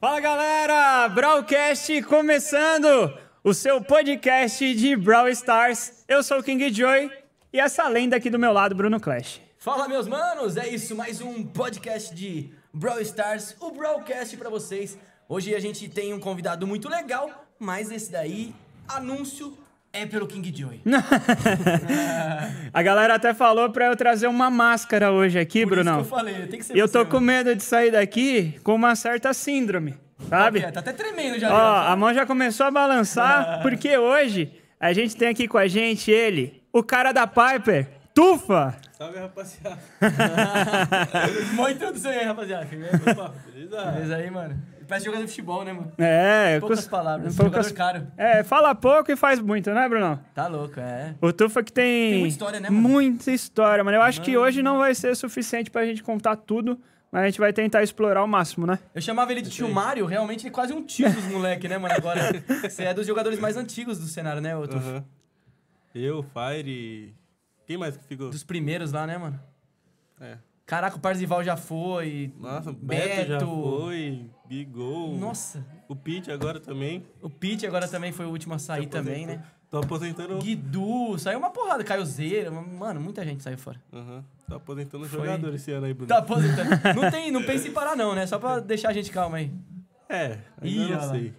Fala galera, Brawlcast começando o seu podcast de Brawl Stars. Eu sou o King Joy e essa lenda aqui do meu lado, Bruno Clash. Fala meus manos, é isso, mais um podcast de Brawl Stars, o Brawlcast para vocês. Hoje a gente tem um convidado muito legal, mas esse daí, anúncio, é pelo King Joy. a galera até falou pra eu trazer uma máscara hoje aqui, Por Brunão. Isso que eu falei, tem que ser. Eu tô com medo de sair daqui com uma certa síndrome, sabe? tá até tremendo já. Ó, a mão já começou a balançar, porque hoje a gente tem aqui com a gente ele, o cara da Piper, Tufa. Salve, rapaziada. Boa introdução aí, rapaziada. Opa, beleza? Beleza aí, mano. Parece jogador de futebol, né, mano? É. Poucas cus... palavras. Poucas... Jogador caro. É, fala pouco e faz muito, né, Bruno? Tá louco, é. O Tufa que tem... Tem muita história, né, mano? Muita história, mano. Eu acho mano. que hoje não vai ser suficiente pra gente contar tudo, mas a gente vai tentar explorar o máximo, né? Eu chamava ele de tio Mário, realmente ele é quase um tio dos moleque, né, mano? Agora, você é dos jogadores mais antigos do cenário, né, Tufa? Uhum. Eu, Fire... Quem mais que ficou? Dos primeiros lá, né, mano? É. Caraca, o Parzival já foi. Nossa, o Beto, Beto já foi. Bigol. Nossa. O Pete agora também. O Pete agora também foi o último a sair também, né? Tô aposentando. Guidu, saiu uma porrada. Caio Zeira, mano, muita gente saiu fora. Aham. Uhum. Tá aposentando o jogador esse ano aí, Bruno. Tá aposentando. não tem, não pense em parar não, né? Só pra deixar a gente calma aí. É, ainda Ih, não sei. Lá.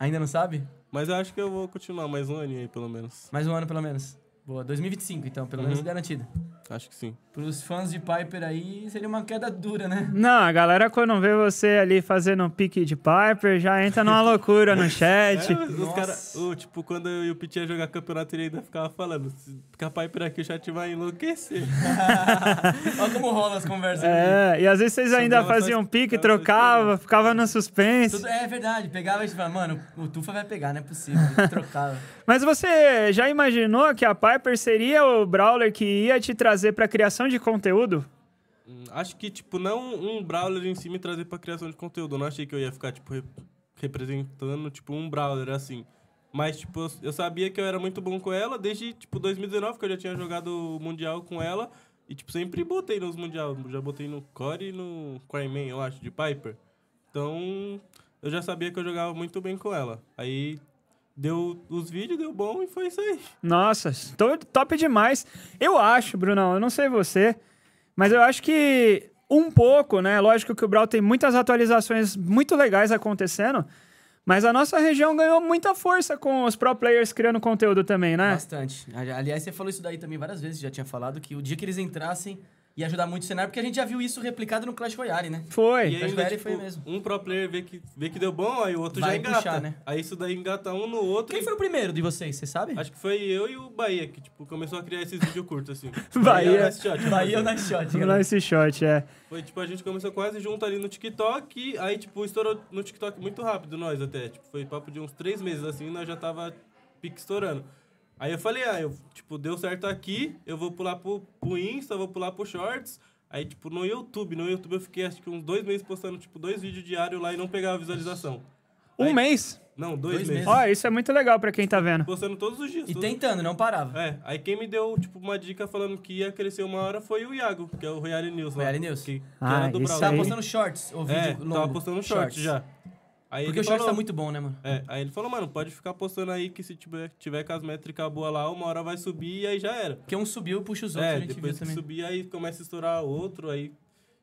Ainda não sabe? Mas eu acho que eu vou continuar mais um ano aí, pelo menos. Mais um ano, pelo menos. Boa, 2025 então, pelo uhum. menos garantida. Acho que sim. Para os fãs de Piper aí, seria uma queda dura, né? Não, a galera quando vê você ali fazendo um pique de Piper, já entra numa loucura no chat. É, os cara, oh, tipo, quando eu e o Pit ia jogar campeonato, ele ainda ficava falando, se ficar Piper aqui, o chat vai enlouquecer. Olha como rola as conversas. É, ali. e às vezes vocês ainda faziam pique, trocava, ficava no suspense. Tudo, é verdade, pegava e tipo, mano, o Tufa vai pegar, não é possível, trocava. Mas você já imaginou que a Piper seria o Brawler que ia te trazer para criação de conteúdo? Hum, acho que, tipo, não um Brawler em si me trazer pra criação de conteúdo. Eu não achei que eu ia ficar, tipo, representando, tipo, um Brawler, assim. Mas, tipo, eu sabia que eu era muito bom com ela desde, tipo, 2019, que eu já tinha jogado Mundial com ela. E, tipo, sempre botei nos Mundial. Já botei no Core e no Quarryman, eu acho, de Piper. Então, eu já sabia que eu jogava muito bem com ela. Aí, Deu os vídeos, deu bom e foi isso aí. Nossa, tô então top demais. Eu acho, Brunão, eu não sei você, mas eu acho que um pouco, né? Lógico que o Brawl tem muitas atualizações muito legais acontecendo, mas a nossa região ganhou muita força com os pro players criando conteúdo também, né? Bastante. Aliás, você falou isso daí também várias vezes, já tinha falado, que o dia que eles entrassem e ajudar muito o cenário, porque a gente já viu isso replicado no Clash Royale, né? Foi. E aí ainda, tipo, foi mesmo. Um pro player vê que, vê que deu bom, aí o outro Vai já engata. Puxar, né? Aí isso daí engata um no outro. Quem e... foi o primeiro de vocês, você sabe? Acho que foi eu e o Bahia, que tipo, começou a criar esses vídeos curtos, assim. Bahia. Bahia é ou Nice Shot. Né? Bahia é ou Nice Shot, é. Foi tipo, a gente começou quase junto ali no TikTok, e aí tipo, estourou no TikTok muito rápido nós até. Tipo, foi papo de uns três meses, assim, nós já tava pique estourando. Aí eu falei, ah, eu, tipo, deu certo aqui, eu vou pular pro, pro Insta, vou pular pro Shorts. Aí, tipo, no YouTube, no YouTube eu fiquei acho que uns dois meses postando, tipo, dois vídeos diários lá e não pegava visualização. Um Aí, mês? Não, dois, dois meses. Ó, oh, isso é muito legal pra quem tá vendo. Postando todos os dias. E tentando, não parava. É. Aí quem me deu, tipo, uma dica falando que ia crescer uma hora foi o Iago, que é o Royale News. Royale News. Que, que ah, era do Tava postando shorts, ou é, vídeo é, longo. tava postando shorts, shorts. já. Aí Porque o short falou, tá muito bom, né, mano? É, aí ele falou, mano, pode ficar postando aí que se tiver, tiver com as métricas boas lá, uma hora vai subir e aí já era. Porque um subiu, puxa os outros, é, a gente depois viu também. subir, aí começa a estourar outro, aí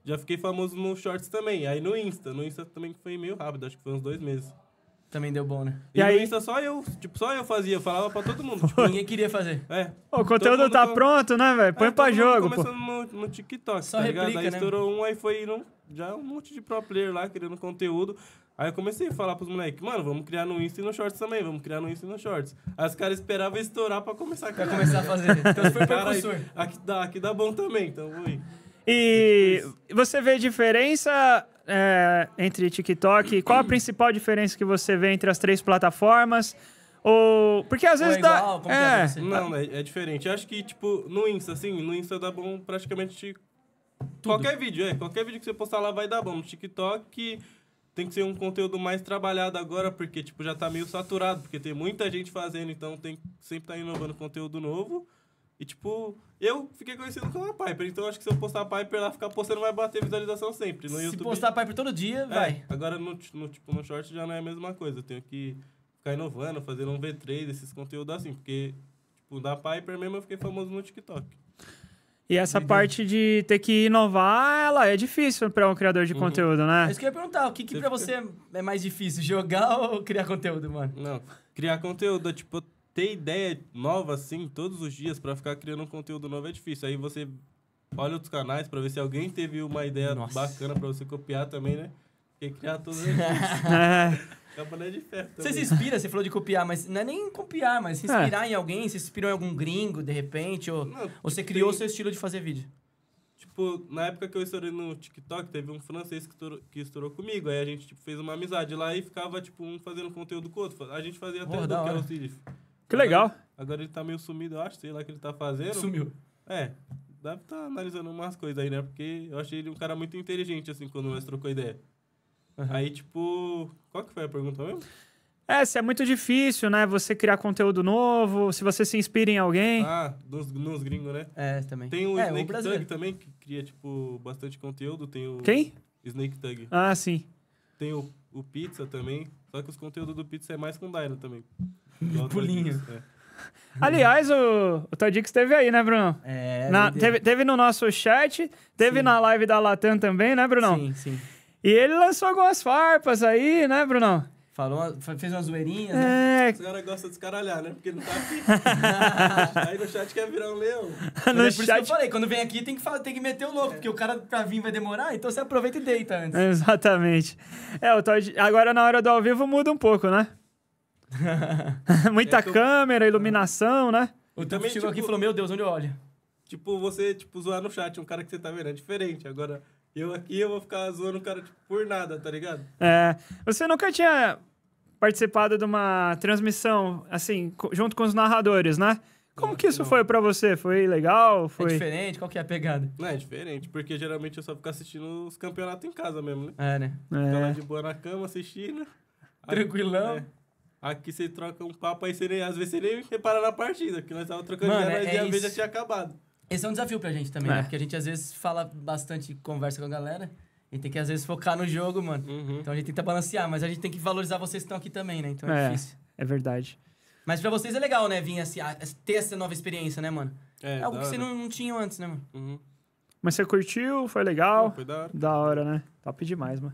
já fiquei famoso no Shorts também. Aí no Insta, no Insta também foi meio rápido, acho que foi uns dois meses. Também deu bom, né? E, e aí, no Insta só eu, tipo, só eu fazia, falava pra todo mundo. Tipo, ninguém queria fazer. É. O conteúdo tá com... pronto, né, velho? Põe é, pra jogo, pô. Começou no, no TikTok, só tá replica, ligado? Aí né? estourou um, aí foi no, já um monte de pro player lá querendo conteúdo. Aí eu comecei a falar pros moleques, mano, vamos criar no Insta e no Shorts também, vamos criar no Insta e no Shorts. Aí os caras esperavam estourar pra começar a criar. Pra começar a fazer. Então foi precursor. Aqui dá, aqui dá bom também, então vou ir. E tipo você vê diferença é, entre TikTok? Qual a principal diferença que você vê entre as três plataformas? Ou. Porque às vezes é igual, dá. É. é não, é, é diferente. Eu acho que, tipo, no Insta, assim, no Insta dá bom praticamente. Tudo. Qualquer vídeo, é. Qualquer vídeo que você postar lá vai dar bom. No TikTok tem que ser um conteúdo mais trabalhado agora, porque tipo, já tá meio saturado, porque tem muita gente fazendo, então tem sempre tá inovando conteúdo novo. E tipo, eu fiquei conhecido como a Piper, então acho que se eu postar a Piper, lá, ficar postando vai bater visualização sempre. No se YouTube, postar a Piper todo dia, é, vai. Agora no, no, tipo, no short já não é a mesma coisa, eu tenho que ficar inovando, fazendo um V3, esses conteúdos assim, porque tipo, da Piper mesmo eu fiquei famoso no TikTok. E essa parte de ter que inovar, ela é difícil para um criador de uhum. conteúdo, né? É isso que eu ia perguntar, o que, que para você é mais difícil, jogar ou criar conteúdo, mano? Não, criar conteúdo, tipo, ter ideia nova assim todos os dias para ficar criando um conteúdo novo é difícil. Aí você olha outros canais para ver se alguém teve uma ideia Nossa. bacana para você copiar também, né? Porque criar tudo é difícil. Campanete de ferro. Você se inspira, você falou de copiar, mas não é nem copiar, mas se inspirar é. em alguém, se inspirou em algum gringo, de repente, ou, não, ou você criou o seu estilo de fazer vídeo? Tipo, na época que eu estourei no TikTok, teve um francês que estourou, que estourou comigo. Aí a gente tipo, fez uma amizade lá e ficava, tipo, um fazendo conteúdo com o outro. A gente fazia até do Que legal. Agora, agora, ele tá meio sumido, eu acho, sei lá o que ele tá fazendo. Sumiu. É. Deve estar tá analisando umas coisas aí, né? Porque eu achei ele um cara muito inteligente, assim, quando nós trocou ideia. Uhum. Aí, tipo, qual que foi a pergunta mesmo? É, se é muito difícil, né? Você criar conteúdo novo, se você se inspira em alguém. Ah, dos, nos gringos, né? É, também. Tem o é, Snake o Tug também, que cria, tipo, bastante conteúdo. Tem o... Quem? Snake Tug. Ah, sim. Tem o, o Pizza também. Só que os conteúdos do Pizza é mais com Dino também. Pulinho. É. Aliás, o, o Todix esteve aí, né, Bruno? É. Na, teve, teve no nosso chat, teve sim. na live da Latam também, né, Bruno? Sim, sim. E ele lançou algumas farpas aí, né, Brunão? Falou, fez uma zoeirinha, né? é... né? Os caras gostam de escaralhar, né? Porque ele não tá aqui. aí no chat quer virar um leão. no é por chat... isso que eu falei, quando vem aqui tem que, falar, tem que meter o louco, é. porque o cara pra vir vai demorar, então você aproveita e deita antes. Exatamente. É, o Todd... Agora na hora do ao vivo muda um pouco, né? Muita é, tipo- câmera, iluminação, né? O Tamp chegou tipo... aqui e tipo- falou, meu Deus, onde eu olho? Tipo, você, tipo, zoar no chat um cara que você tá vendo é diferente. Agora eu aqui, eu vou ficar zoando o cara tipo, por nada, tá ligado? É. Você nunca tinha participado de uma transmissão, assim, junto com os narradores, né? Como que isso não. foi para você? Foi legal? É foi... É diferente? Qual que é a pegada? Não, é diferente, porque geralmente eu só fico assistindo os campeonatos em casa mesmo, né? É, né? É. lá de boa na cama assistindo. Tranquilão. Aqui, é. aqui você troca um papo, aí você nem, às vezes você nem repara na partida, porque nós tava trocando Mano, já, é, nós é, a vez já tinha acabado. Esse é um desafio pra gente também, né? é. né? Porque a gente às vezes fala bastante, conversa com a galera. e tem que às vezes focar no jogo, mano. Uhum. Então a gente tenta balancear, mas a gente tem que valorizar vocês que estão aqui também, né? Então é, é difícil. É verdade. Mas pra vocês é legal, né, vir assim, ter essa nova experiência, né, mano? É, é algo que você não, não antes, né, mano? Uhum. Mas você curtiu, foi legal. foi da hora. Da hora, né? Top demais, mano.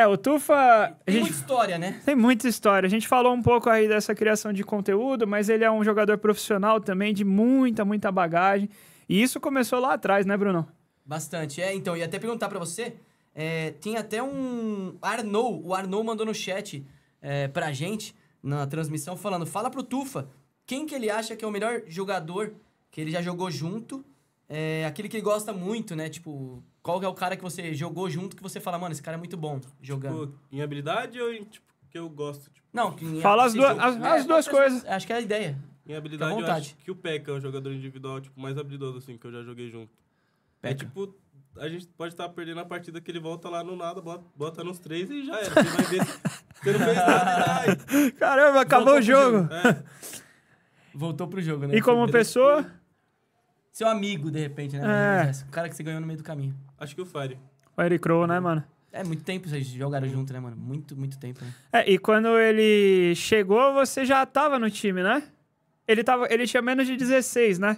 É, o Tufa. Tem gente, muita história, né? Tem muita história. A gente falou um pouco aí dessa criação de conteúdo, mas ele é um jogador profissional também, de muita, muita bagagem. E isso começou lá atrás, né, Bruno? Bastante. É, então, e até perguntar para você. É, tem até um. Arnou, o Arnou mandou no chat é, pra gente, na transmissão, falando: fala pro Tufa quem que ele acha que é o melhor jogador que ele já jogou junto. É, aquele que ele gosta muito, né? Tipo, qual é o cara que você jogou junto que você fala, mano, esse cara é muito bom jogando? Tipo, em habilidade ou em, tipo, que eu gosto? Tipo... Não, em, Fala as duas, as, as duas é, coisas. É, acho que é a ideia. Em habilidade, eu acho que o P.E.K.K.A. é o jogador individual, tipo, mais habilidoso, assim, que eu já joguei junto. P.E.K.K.A. É, tipo, a gente pode estar perdendo a partida que ele volta lá no nada, bota, bota nos três e já era. Você vai ver. Você não fez nada. Tá Caramba, acabou Voltou o jogo. jogo. É. Voltou pro jogo, né? E como pessoa? Seu amigo, de repente, né? É. Assim, o cara que você ganhou no meio do caminho. Acho que o Fire. Fire Crow, né, uhum. mano? É, muito tempo vocês jogaram hum. junto, né, mano? Muito, muito tempo. Né? É, e quando ele chegou, você já tava no time, né? Ele, tava, ele tinha menos de 16, né?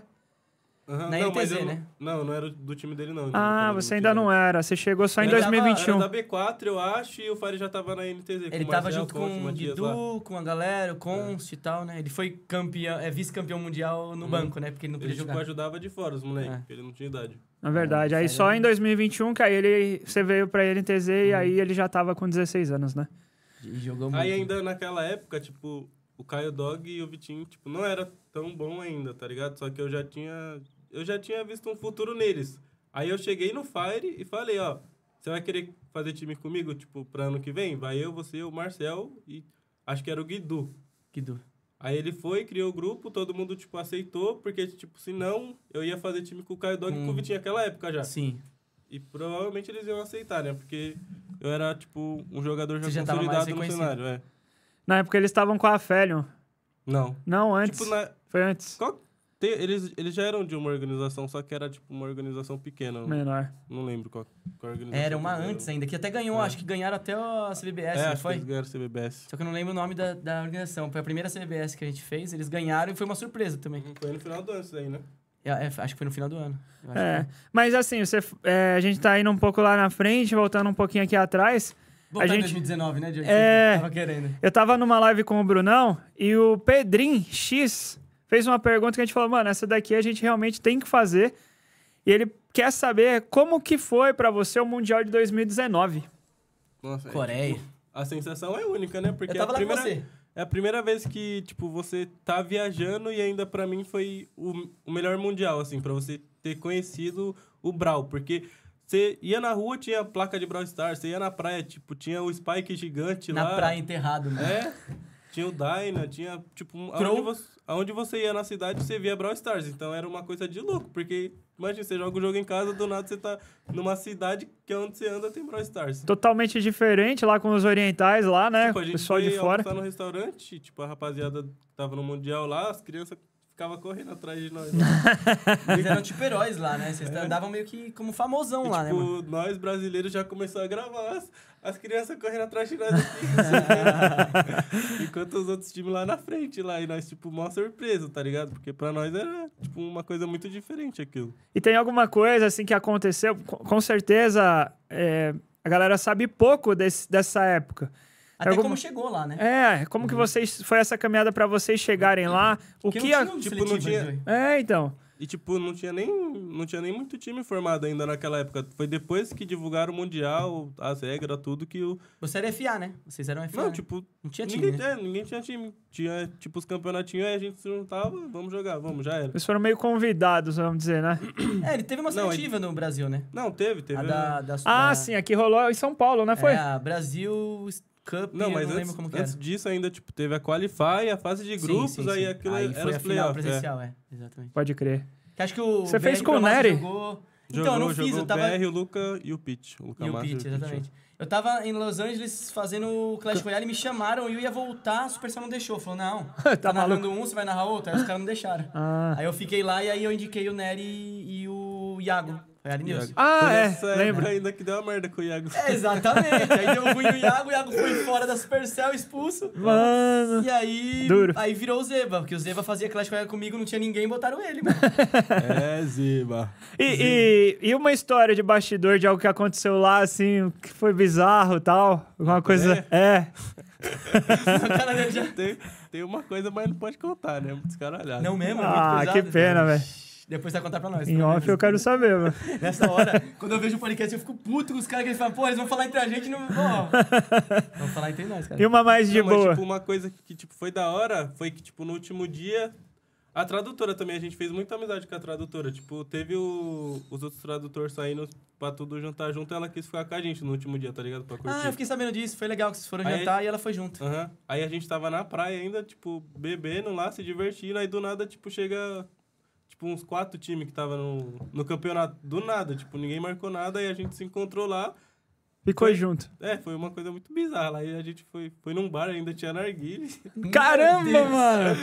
Uhum, na não, NTZ, né? Não, não era do time dele, não. Ah, você ainda não era. Você chegou só eu em 2021. Tava, era da B4, eu acho, e o Fari já tava na NTZ. Ele tava Marcel, junto com, o Guidu, com a galera, o Const é. e tal, né? Ele foi campeão, é vice-campeão mundial no hum. banco, né? Porque ele não podia ele jogar. Ele ajudava de fora os moleques, é. ele não tinha idade. Na verdade. É, aí é. só em 2021 que aí ele, você veio pra NTZ hum. e uhum. aí ele já tava com 16 anos, né? E jogou muito. Aí ainda naquela época, tipo, o Caio Dog e o Vitinho, tipo, não era tão bom ainda, tá ligado? Só que eu já tinha eu já tinha visto um futuro neles. Aí eu cheguei no Fire e falei, ó, você vai querer fazer time comigo, tipo, pra ano que vem? Vai eu, você, o Marcel e acho que era o Guidu. Guidu. Aí ele foi, criou o grupo, todo mundo, tipo, aceitou, porque, tipo, se não, eu ia fazer time com o Caio Dog hum. e com o hum. Vitinho naquela época já. Sim. E provavelmente eles iam aceitar, né? Porque eu era, tipo, um jogador já, já consolidado no cenário, é. Na época eles estavam com a Félio. Não. Não, tipo, antes. Tipo, na... Foi antes. Qual... Tem, eles, eles já eram de uma organização, só que era tipo uma organização pequena. Menor. Não lembro qual, qual organização. Era uma antes ainda, que até ganhou, é. acho que ganharam até a CBBS, é, não foi? Que ganharam a CBBS. Só que eu não lembro o nome da, da organização. Foi a primeira CBBS que a gente fez, eles ganharam e foi uma surpresa também. Uhum, foi no final do ano isso né? É, é, acho que foi no final do ano. É. Que... Mas assim, você, é, a gente tá indo um pouco lá na frente, voltando um pouquinho aqui atrás. Voltar a gente... 2019, né, Diogo? É... Tava querendo. Eu tava numa live com o Brunão e o Pedrin X fez uma pergunta que a gente falou, mano, essa daqui a gente realmente tem que fazer. E ele quer saber como que foi para você o Mundial de 2019. Nossa, é, Coreia. É, tipo, a sensação é única, né? Porque Eu tava é a primeira, você. É a primeira vez que, tipo, você tá viajando e ainda para mim foi o, o melhor Mundial, assim, para você ter conhecido o Brawl, Porque você ia na rua, tinha placa de Brawl Stars. Você ia na praia, tipo, tinha o Spike gigante na lá. Na praia enterrado, né? É. Tinha o Dyna, tinha, tipo, aonde você, aonde você, ia na cidade, você via Brawl Stars. Então era uma coisa de louco, porque imagina, você joga o um jogo em casa, do nada você tá numa cidade que é onde você anda tem Brawl Stars. Totalmente diferente lá com os orientais lá, né? Tipo, a gente pessoal foi de fora. no restaurante, tipo, a rapaziada tava no Mundial lá, as crianças ficava correndo atrás de nós. Eles né? eram tipo heróis lá, né? Vocês é. andavam meio que como famosão e, lá, tipo, né? tipo nós brasileiros já começamos a gravar as, as crianças correndo atrás de nós aqui. Assim, né? Enquanto os outros times lá na frente, lá. E nós, tipo, mó surpresa, tá ligado? Porque pra nós era, tipo, uma coisa muito diferente aquilo. E tem alguma coisa, assim, que aconteceu? Com certeza, é, a galera sabe pouco desse, dessa época. Até como, chegou lá, né? É, como uhum. que vocês. Foi essa caminhada para vocês chegarem lá? O que tipo, não tinha... É, então. E tipo, não tinha, nem, não tinha nem muito time formado ainda naquela época. Foi depois que divulgaram o Mundial, as regras, tudo que o. Você era FA, né? Vocês eram FA. Não, né? tipo. Não tinha time. Ninguém, né? é, ninguém tinha time. Tinha, tipo, os campeonatinhos, aí a gente se juntava, vamos jogar, vamos, já era. Eles foram meio convidados, vamos dizer, né? É, ele teve uma seletiva ele... no Brasil, né? Não, teve, teve. A da, da, ah, da... sim, aqui rolou em São Paulo, né? Foi? É, Brasil Cup, não, mas não antes, lembro como que antes disso ainda tipo, teve a Qualify, a fase de grupos, sim, sim, aí sim. aquilo aí era foi a final é. presencial, é. é. Exatamente. Pode crer. Que acho que o Você BR fez com o Nery? Jogou... Jogou, então, eu não jogou fiz, eu tava... o BR, o Luca e o Pete. O Luca e o Pete, é. exatamente. eu tava em Los Angeles fazendo o Clash Royale, me chamaram e eu ia voltar, a Super Saiyan não deixou. Falou, não, tá, tá narrando um, você vai narrar outro? Aí os caras não deixaram. Ah. Aí eu fiquei lá e aí eu indiquei o Nery e o Iago foi News. Ah, é. Lembra. Ainda que deu uma merda com o Iago. É, exatamente. aí deu ruim no Iago, o Iago foi fora da Supercell, expulso. Mano. E aí. Duro. Aí virou o Zeba, porque o Zeba fazia Clash Royale comigo, não tinha ninguém, botaram ele, mano. é, Zeba. E, E, e, uma história de bastidor de algo que aconteceu lá, assim, que foi bizarro e tal? Alguma é? coisa. É. é. tem, tem uma coisa, mas não pode contar, né? Descaralhado. Não mesmo? É ah, que pena, né? velho. Depois você vai contar pra nós. Em tá off mesmo. eu quero saber, mano. Nessa hora, quando eu vejo o podcast, eu fico puto com os caras que eles falam, pô, eles vão falar entre a gente e não. vão falar entre nós, cara. E uma mais de não, boa. Mas, tipo, uma coisa que tipo, foi da hora foi que, tipo, no último dia. A tradutora também, a gente fez muita amizade com a tradutora. Tipo, teve o, os outros tradutores saindo pra tudo jantar junto, e ela quis ficar com a gente no último dia, tá ligado? Pra curtir. Ah, eu fiquei sabendo disso, foi legal que vocês foram aí, jantar e ela foi junto. Aham. Uh -huh. Aí a gente tava na praia ainda, tipo, bebendo lá, se divertindo, aí do nada, tipo, chega tipo, uns quatro times que tava no, no campeonato do nada. Tipo, ninguém marcou nada e a gente se encontrou lá. Ficou foi, junto. É, foi uma coisa muito bizarra. Aí a gente foi, foi num bar, ainda tinha narguile. Caramba, mano!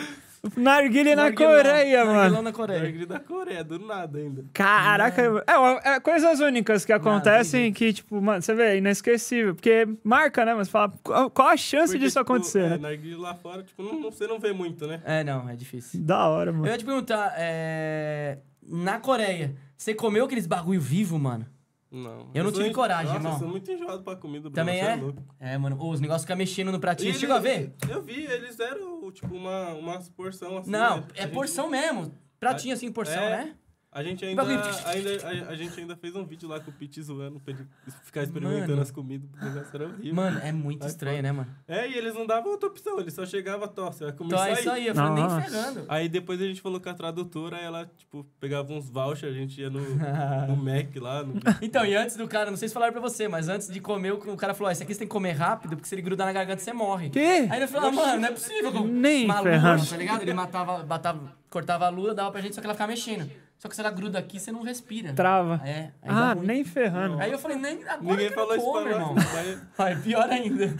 Narguilha na Coreia, mano. Narguilha na Coreia. Narguilha na Coreia, do nada ainda. Caraca, né? é, é, coisas únicas que acontecem Narguilha. que, tipo, mano, você vê, é inesquecível. Porque marca, né? Mas fala, qual a chance porque, disso tipo, acontecer? É, né? Narguilha lá fora, tipo, não, não, você não vê muito, né? É, não, é difícil. Da hora, mano. Eu ia te perguntar, é... na Coreia, você comeu aqueles bagulho vivo, mano? Não. Eu não tive coragem, nossa, irmão. Eu sou muito enjoado pra comida, Também é? É, é, mano. os negócios ficam mexendo no pratinho. Chegou a ver? Eu vi, eles deram, tipo, uma, uma porção assim. Não, né? é porção gente... mesmo. Pratinho assim, porção, é. né? A gente ainda, ainda a, a, gente ainda fez um vídeo lá com o Pete zoando pra ele ficar experimentando mano. as comidas, porque o negócio era horrível. Mano, é muito aí, estranho, né, mano? É, e eles não davam outra opção, eles só chegavam, torce, vai então isso é aí. eu falei, nem ferrando. Aí depois a gente falou com a tradutora, ela, tipo, pegava uns vouchers, a gente ia no, no Mac lá. No... então, e antes do cara, não sei se falaram pra você, mas antes de comer, o cara falou, ah, esse isso aqui você tem que comer rápido, porque se ele grudar na garganta, você morre. Que? Aí ele falou, ah, mano, não é possível. Nem Maluco, tá ligado? Ele matava, batava, cortava a lua, dava pra gente, só que ela ficava mexendo. Só que se ela gruda aqui, você não respira. Trava. É. Ah, nem ferrando. Aí eu falei, nem agora Ninguém que falou eu como, irmão. Aí pior ainda.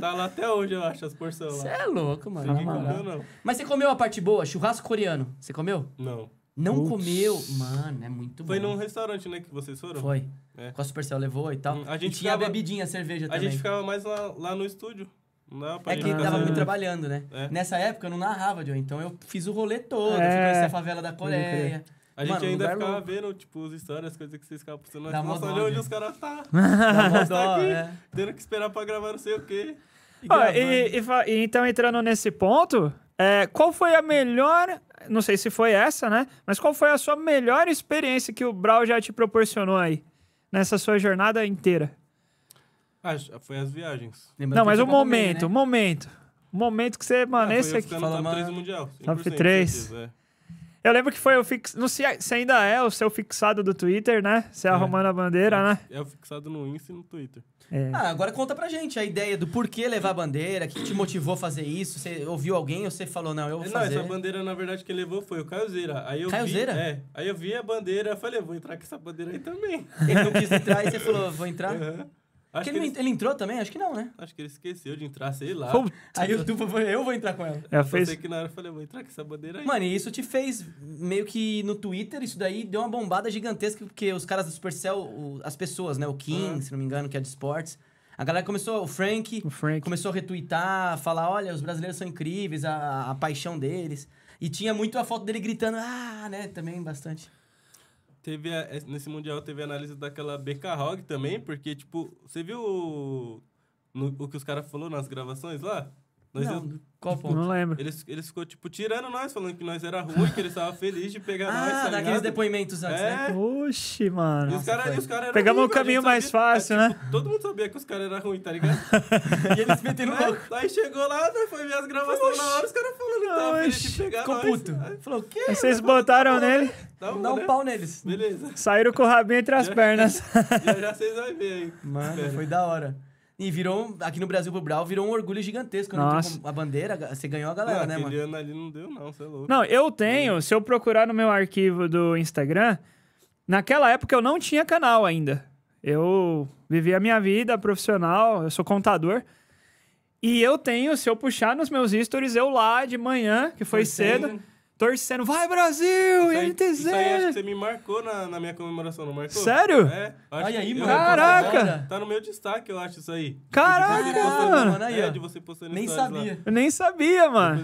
Tá lá até hoje, eu acho, as porções lá. Você é louco, mano. Ninguém comeu, não. Mas você comeu a parte boa, churrasco coreano. Você comeu? Não. Não Ups. comeu? Mano, é muito Foi bom. Foi num restaurante, né, que vocês foram? Foi. É. Com a Supercell levou e tal. Hum, a gente e tinha ficava... bebidinha, cerveja a também. A gente ficava mais lá, lá no estúdio. Não, é que tava muito trabalhando, né? É. Nessa época eu não narrava, Joe. Então eu fiz o rolê todo. É. fui conhecer a favela da Coreia. A gente Mano, ainda ficava louco. vendo, tipo, as histórias as coisas que vocês ficavam postando. Dá Nossa, olha onde os né? caras tá. tá, tá aqui, é. tendo que esperar pra gravar não sei o quê. E oh, e, e, então, entrando nesse ponto, é, qual foi a melhor... Não sei se foi essa, né? Mas qual foi a sua melhor experiência que o Brawl já te proporcionou aí? Nessa sua jornada inteira? Ah, foi as viagens. não, mas o momento, o né? momento. O momento que você, mano, ah, esse aqui... top 3 mundial. Top 3. é. Eu lembro que foi o fix... Não sei se ainda é o seu fixado do Twitter, né? Você é. arrumando a bandeira, é, né? É o fixado no Insta e no Twitter. É. Ah, agora conta pra gente a ideia do porquê levar a bandeira, que te motivou a fazer isso. Você ouviu alguém ou você falou, não, eu vou não, fazer? Não, essa bandeira, na verdade, que levou foi o Caio Zeira. Aí eu Caio vi, Zeira? É. Aí eu vi a bandeira, falei, eu vou entrar com essa bandeira aí também. Ele não quis entrar e você falou, vou entrar? Uhum. Acho que, que ele, ele... entrou também? Acho que não, né? Acho que ele esqueceu de entrar, sei lá. Puta. Aí o Tufa falou, eu vou entrar com ela. É, eu fez... que na hora eu falei, eu vou entrar com essa bandeira aí. Mano, e isso te fez meio que no Twitter, isso daí deu uma bombada gigantesca, porque os caras do Supercell, o, as pessoas, né? O King, ah. se não me engano, que é de esportes. A galera começou, o Frank, o Frank, começou a retweetar, falar, olha, os brasileiros são incríveis, a, a paixão deles. E tinha muito a foto dele gritando, ah, né? Também bastante teve a, é, nesse Mundial teve a análise daquela BK Hog também, porque, tipo, você viu o, no, o que os caras falaram nas gravações lá? Nós não, qual ponto? Não lembro. Eles, eles ficou, tipo, tirando nós, falando que nós era ruim, que eles estavam felizes de pegar ah, nós. Ah, tá daqueles depoimentos antes, né? é. né? Oxi, mano. E os caras cara Pegamos o caminho mais sabia, é, fácil, tipo, né? todo mundo sabia que os caras eram ruins, tá ligado? e eles meteram é, louco. Aí chegou lá, né, foi ver as gravações na hora, os caras falando que tava feliz de pegar Ficou nós. puto. Aí, falou, o quê? Aí vocês botaram nele? Dá, um, dá um né? pau neles. Beleza. Saíram com o rabinho entre as pernas. Já, já vocês vão ver aí. Mano, foi da hora. E virou, aqui no Brasil pro Brau, virou um orgulho gigantesco. Né? Nossa. Então, a bandeira, você ganhou a galera, não, né, mano? ano ali não deu, não, você é louco. Não, eu tenho, é. se eu procurar no meu arquivo do Instagram, naquela época eu não tinha canal ainda. Eu vivi a minha vida profissional, eu sou contador. E eu tenho, se eu puxar nos meus stories, eu lá de manhã, que foi, cedo torcendo, vai Brasil, aí, NTZ! Isso aí acho que você me marcou na, na minha comemoração, não marcou? Sério? É. Olha aí, mano. Caraca! Tá, tá no meu destaque, eu acho, isso aí. Caraca, mano. mano. Aí, é, de você postando Nem sabia. Lá. Eu nem sabia, mano.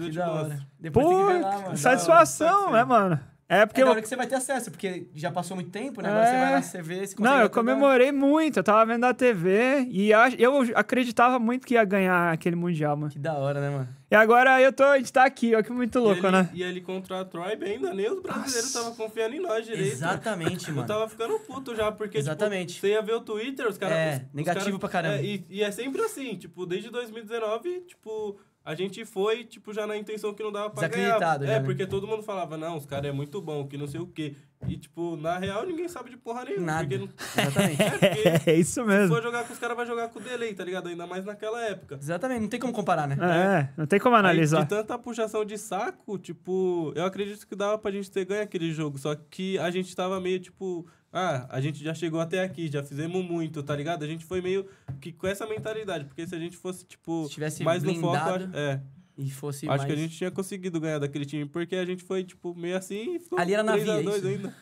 Depois eu te Pô, lá, mano. satisfação, né, mano? É porque. É na hora eu... que você vai ter acesso, porque já passou muito tempo, né? É... Agora você vai é. lá, você vê. Você não, eu comemorei muito. Eu tava vendo a TV e eu acreditava muito que ia ganhar aquele Mundial, mano. Que da hora, né, mano? E agora eu tô, a gente tá aqui, ó, que muito louco, e ele, né? E ele contra a Troy ainda nem os brasileiros estavam confiando em nós direito. Exatamente, mano. Eu tava ficando puto já, porque tipo, Exatamente. Tipo, você ia ver o Twitter, os caras. É, os, negativo os cara, pra caramba. É, e, e é sempre assim, tipo, desde 2019, tipo a gente foi, tipo, já na intenção que não dava pra ganhar. É, né? porque todo mundo falava, não, os caras é muito bom, que não sei o quê. E, tipo, na real, ninguém sabe de porra nenhuma. Nada. Porque não... Exatamente. É, é, isso mesmo. Se for jogar com os caras, vai jogar com o delay, tá ligado? Ainda mais naquela época. Exatamente, não tem como comparar, né? É, é não tem como analisar. Aí, de tanta puxação de saco, tipo, eu acredito que dava pra gente ter ganho aquele jogo. Só que a gente tava meio, tipo ah, a gente já chegou até aqui, já fizemos muito, tá ligado? A gente foi meio que com essa mentalidade, porque se a gente fosse, tipo, se tivesse mais blindado, no foco, é. E fosse acho mais... que a gente tinha conseguido ganhar daquele time, porque a gente foi, tipo, meio assim e ficou Ali era na via, a é 2 ainda.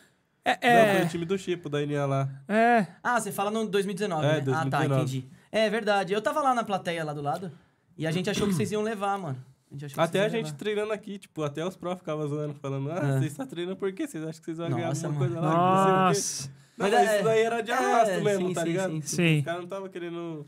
É, é... Não, foi é. o time do Chipo, da NA lá. É. Ah, você fala no 2019, é, né? 2019. Ah, tá, entendi. É verdade. Eu tava lá na plateia lá do lado e a gente achou que vocês iam levar, mano até a gente treinando aqui, tipo, até os profs ficavam zoando, falando, ah, é. vocês estão tá treinando por quê? Vocês acham que vocês vão ganhar alguma coisa lá? Nossa! Não, mas, mas é, isso daí era de é, arrasto é, mesmo, sim, tá sim, ligado? Sim, tipo, sim. Tipo, o cara não tava querendo...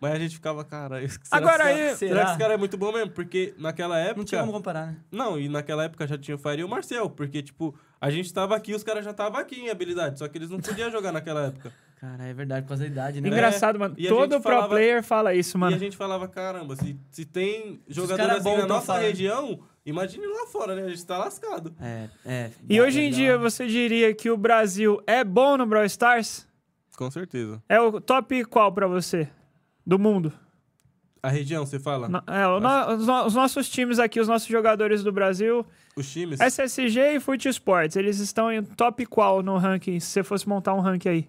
Mas a gente ficava, cara, Agora aí, será, será, que esse cara é muito bom mesmo? Porque naquela época. Não tinha como comparar, né? Não, e naquela época já tinha o Fire e o Marcel, porque, tipo, a gente tava aqui, e os caras já estavam aqui em habilidade, só que eles não podiam jogar naquela época. Cara, é verdade, por causa da idade, né? Engraçado, mano. E Todo pro falava, player fala isso, mano. E a gente falava, caramba, se, se tem jogador se assim na nossa falando. região, imagine lá fora, né? A gente tá lascado. É, é. E hoje em dia, você diria que o Brasil é bom no Brawl Stars? Com certeza. É o top qual pra você? Do mundo? A região, você fala? No, é, no, os, no, os, nossos times aqui, os nossos jogadores do Brasil. Os times? SSG e Fute Sports, eles estão em top qual no ranking, se você fosse montar um ranking aí?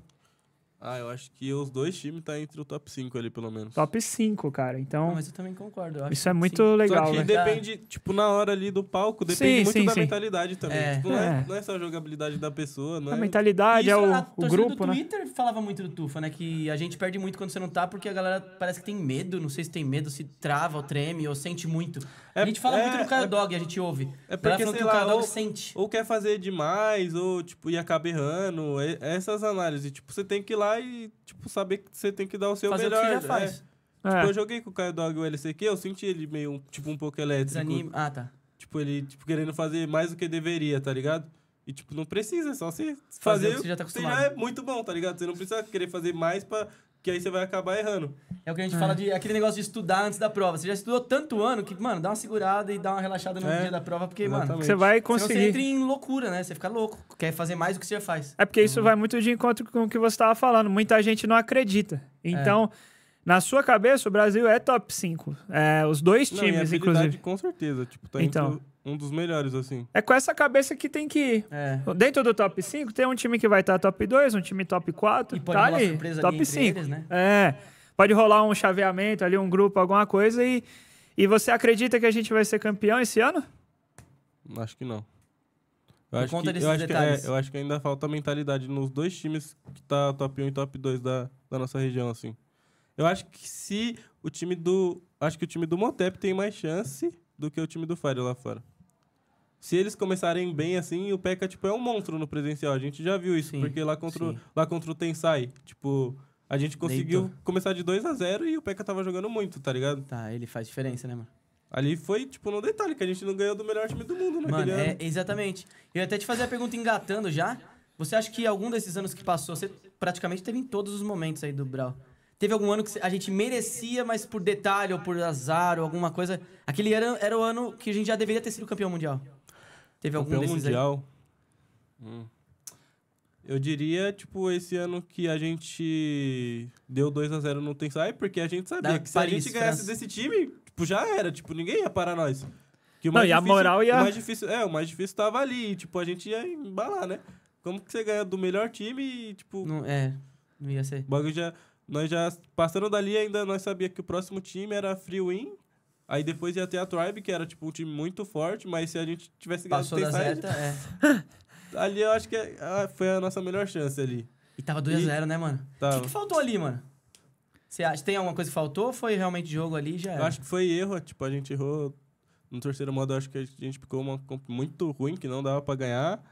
Ah, eu acho que os dois times tá entre o top 5 ali, pelo menos. Top 5, cara. Então. Não, mas eu também concordo. Eu isso é muito sim. legal, Só que né? depende, tipo, na hora ali do palco, depende sim, muito sim, da mentalidade também. É. Tipo, não, é. é. não é só a jogabilidade da pessoa, não A é... mentalidade é isso, é o, a o grupo, né? né? Twitter falava muito do Tufa, né? Que a gente perde muito quando você não tá, porque a galera parece que tem medo, não sei se tem medo, se trava ou treme ou sente muito. É, a gente fala muito é, do cara dog, a gente ouve. É porque sei que lá, o cara dog ou, sente. Ou quer fazer demais, ou, tipo, e acaba errando. Essas análises. Tipo, você tem que ir lá e, tipo, saber que você tem que dar o seu Fazer melhor. O que você já né? faz. É. Tipo, eu joguei com o Caio Dog o LCQ, eu senti ele meio, tipo, um pouco elétrico. Desanima. Ah, tá. Tipo, ele, tipo, querendo fazer mais do que deveria, tá ligado? E, tipo, não precisa, é só se fazer, fazer o que você já tá acostumado. Você já é muito bom, tá ligado? Você não precisa querer fazer mais pra que aí você vai acabar errando. É o que a gente é. fala de aquele negócio de estudar antes da prova. Você já estudou tanto ano que, mano, dá uma segurada e dá uma relaxada no é. dia da prova, porque, Exatamente. mano, você vai conseguir. Você entra em loucura, né? Você fica louco, quer fazer mais do que você já faz. É porque isso uhum. vai muito de encontro com o que você estava falando. Muita gente não acredita. É. Então. É na sua cabeça, o Brasil é top 5. É, os dois Não, times, inclusive. Com certeza, tipo, tá então. um dos melhores, assim. É com essa cabeça que tem que ir. É. Dentro do top 5, tem um time que vai estar tá top 2, um time top 4. E pode tá ali, surpresa top ali 5. Eles, né? É. Pode rolar um chaveamento ali, um grupo, alguma coisa. E, e você acredita que a gente vai ser campeão esse ano? Acho que não. Eu Por acho conta que, desses eu detalhes. que, é, eu acho que ainda falta mentalidade nos dois times que tá top 1 e top 2 da, da nossa região, assim. Eu acho que se o time do. Acho que o time do Montep tem mais chance do que o time do Fire lá fora. Se eles começarem bem assim, o P.E.K.K.A. tipo, é um monstro no presencial. A gente já viu isso, sim, porque lá contra, lá contra o Tensai, tipo, a gente conseguiu começar de 2 a 0 e o P.E.K.K.A. tava jogando muito, tá ligado? Tá, ele faz diferença, né, mano? Ali foi, tipo, no detalhe, que a gente não ganhou do melhor time do mundo, né? Mano, ano. é, exatamente. Eu ia até te fazer a pergunta engatando já. Você acha que algum desses anos que passou, você praticamente teve em todos os momentos aí do Brawl. Teve algum ano que a gente merecia, mas por detalhe ou por azar ou alguma coisa. Aquele era, era o ano que a gente já deveria ter sido campeão mundial. Teve algum campeão mundial. Hum. Eu diria, tipo, esse ano que a gente deu 2 a 0 no Tensai, porque a gente sabia da que se Paris, a gente ganhasse França. desse time, tipo, já era, tipo, ninguém ia parar nós. Que o Não, e a moral ia. O mais difícil, é, o mais difícil tava ali, tipo, a gente ia embalar, né? Como que você ganha do melhor time e, tipo. Não, é, não ia ser. O bagulho já. Nós já, passando dali, ainda nós sabia que o próximo time era Free Win. Aí depois ia ter a Tribe, que era, tipo, um time muito forte, mas se a gente tivesse ganhado Passou da é. ali eu acho que ah, foi a nossa melhor chance ali. E tava 2x0, né, mano? O que, que faltou ali, mano? Você acha tem alguma coisa que faltou ou foi realmente jogo ali já era? Eu acho que foi erro, tipo, a gente errou no terceiro modo, acho que a gente ficou uma muito ruim, que não dava para ganhar.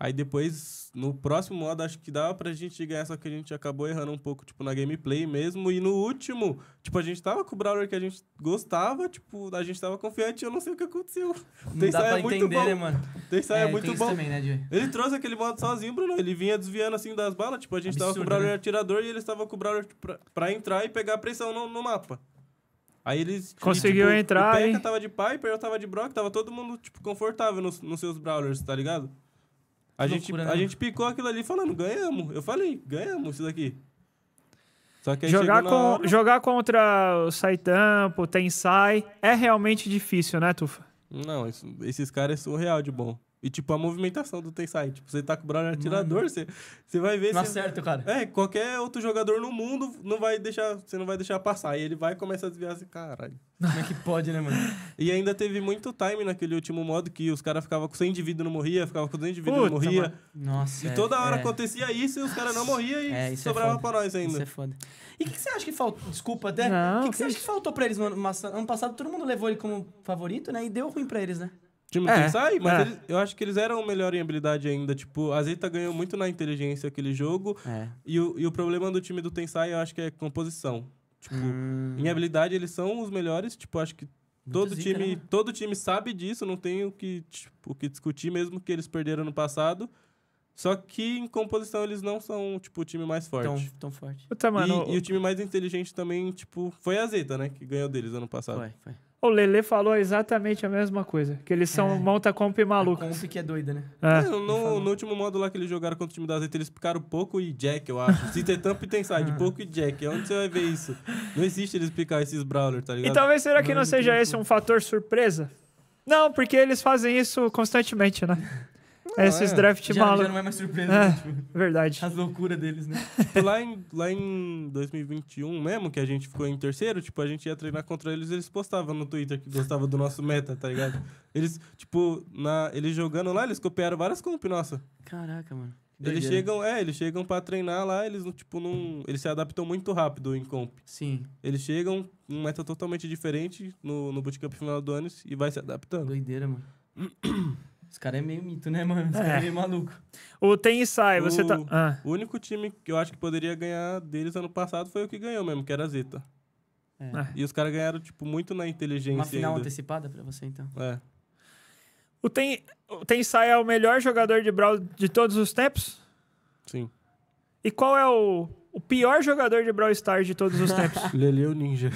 Aí depois, no próximo modo, acho que dava pra gente ganhar, só que a gente acabou errando um pouco, tipo, na gameplay mesmo. E no último, tipo, a gente tava com o Brawler que a gente gostava, tipo, a gente tava confiante, eu não sei o que aconteceu. Não Tem dá pra é entender, muito bom. né, mano? Tensai é, é muito bom. Também, né, ele trouxe aquele modo sozinho, Bruno. Ele vinha desviando assim das balas. Tipo, a gente Absurdo, né? tava com o Brawler né? atirador e ele estava com o Brawler pra, pra entrar e pegar a pressão no, no mapa. Aí eles. Tipo, Conseguiu tipo, entrar. O Pekka tava de Piper, eu tava de Brock, tava todo mundo, tipo, confortável nos, nos seus Brawlers, tá ligado? A, gente, loucura, a né? gente picou aquilo ali falando, ganhamos. Eu falei, ganhamos isso daqui. Só que jogar, com, hora... jogar contra o Saitampo, Tensai, é realmente difícil, né, Tufa? Não, isso, esses caras é surreal de bom. E, tipo, a movimentação do Tensai. Tipo, você tá com o braço atirador, você, você vai ver... Não você... acerta, cara. É, qualquer outro jogador no mundo não vai deixar... Você não vai deixar passar. E ele vai e começa a desviar assim, caralho. Como é que pode, né, mano? e ainda teve muito time naquele último modo que os caras ficavam com 100 de vida e não morria, ficavam com 200 de vida e não morria. Mano. Nossa, E é, toda hora é. acontecia isso e os caras não morriam e é, é sobrava é pra nós ainda. Isso é foda. E o que, que, você acha que faltou... Desculpa até. O que, que, que, você acha que faltou pra eles, mano? Ano passado todo mundo levou ele como favorito, né? E deu ruim pra eles, né? Time tipo, é, tem que é, sair, mas é. eles, eu acho que eles eram melhor em habilidade ainda. Tipo, a Zeta ganhou muito na inteligência aquele jogo. É. E, o, e o problema do time do Tensai, eu acho que é composição. Tipo, hum. em habilidade eles são os melhores. Tipo, acho que todo time, né? todo time sabe disso, não tem o que, tipo, o que discutir, mesmo que eles perderam no passado. Só que em composição eles não são, tipo, o time mais forte. Tão, tão forte. e, o... e, o time mais inteligente também, tipo, foi a Zeta, né? Que ganhou deles ano passado. Foi, foi. O Lele falou exatamente a mesma coisa. Que eles são é. monta tá comp maluco. É comp que é doida, né? É. É, no, no, último modo lá que eles jogaram contra o time da Zeta, eles picaram pouco e Jack, eu acho. Se tem Thump e tem Side, é. pouco e Jack. Onde você vai ver isso? Não existe eles picar esses Brawler, tá ligado? E talvez será que não, não seja esse um fator surpresa? Não, porque eles fazem isso constantemente, né? É, não, Esses é. draft malas, Já não é mais surpresa. É, né? tipo, verdade. As loucuras deles, né? Tipo, lá, em, lá em 2021 mesmo, que a gente ficou em terceiro, tipo, a gente ia treinar contra eles, eles postavam no Twitter que gostava do nosso meta, tá ligado? Eles, tipo, na, eles jogando lá, eles copiaram várias comp, nossa. Caraca, mano. Eles chegam, é, eles chegam para treinar lá, eles tipo não, eles se adaptam muito rápido em comp. Sim. Eles chegam um meta totalmente diferente no no bootcamp final do ano e vai se adaptando. Doideira, mano. Os cara é meio mito, né, mano? Os é. é meio maluco. O tem ensaio, você tá. Ah. O único time que eu acho que poderia ganhar deles ano passado foi o que ganhou mesmo, que era a Zeta. É. é. E os caras ganharam, tipo, muito na inteligência. Uma final ainda. antecipada pra você, então. É. O Ten, o Tensai é o melhor jogador de Brawl de todos os tempos? Sim. E qual é o o pior jogador de Brawl Stars de todos os tempos. Leleu Ninja.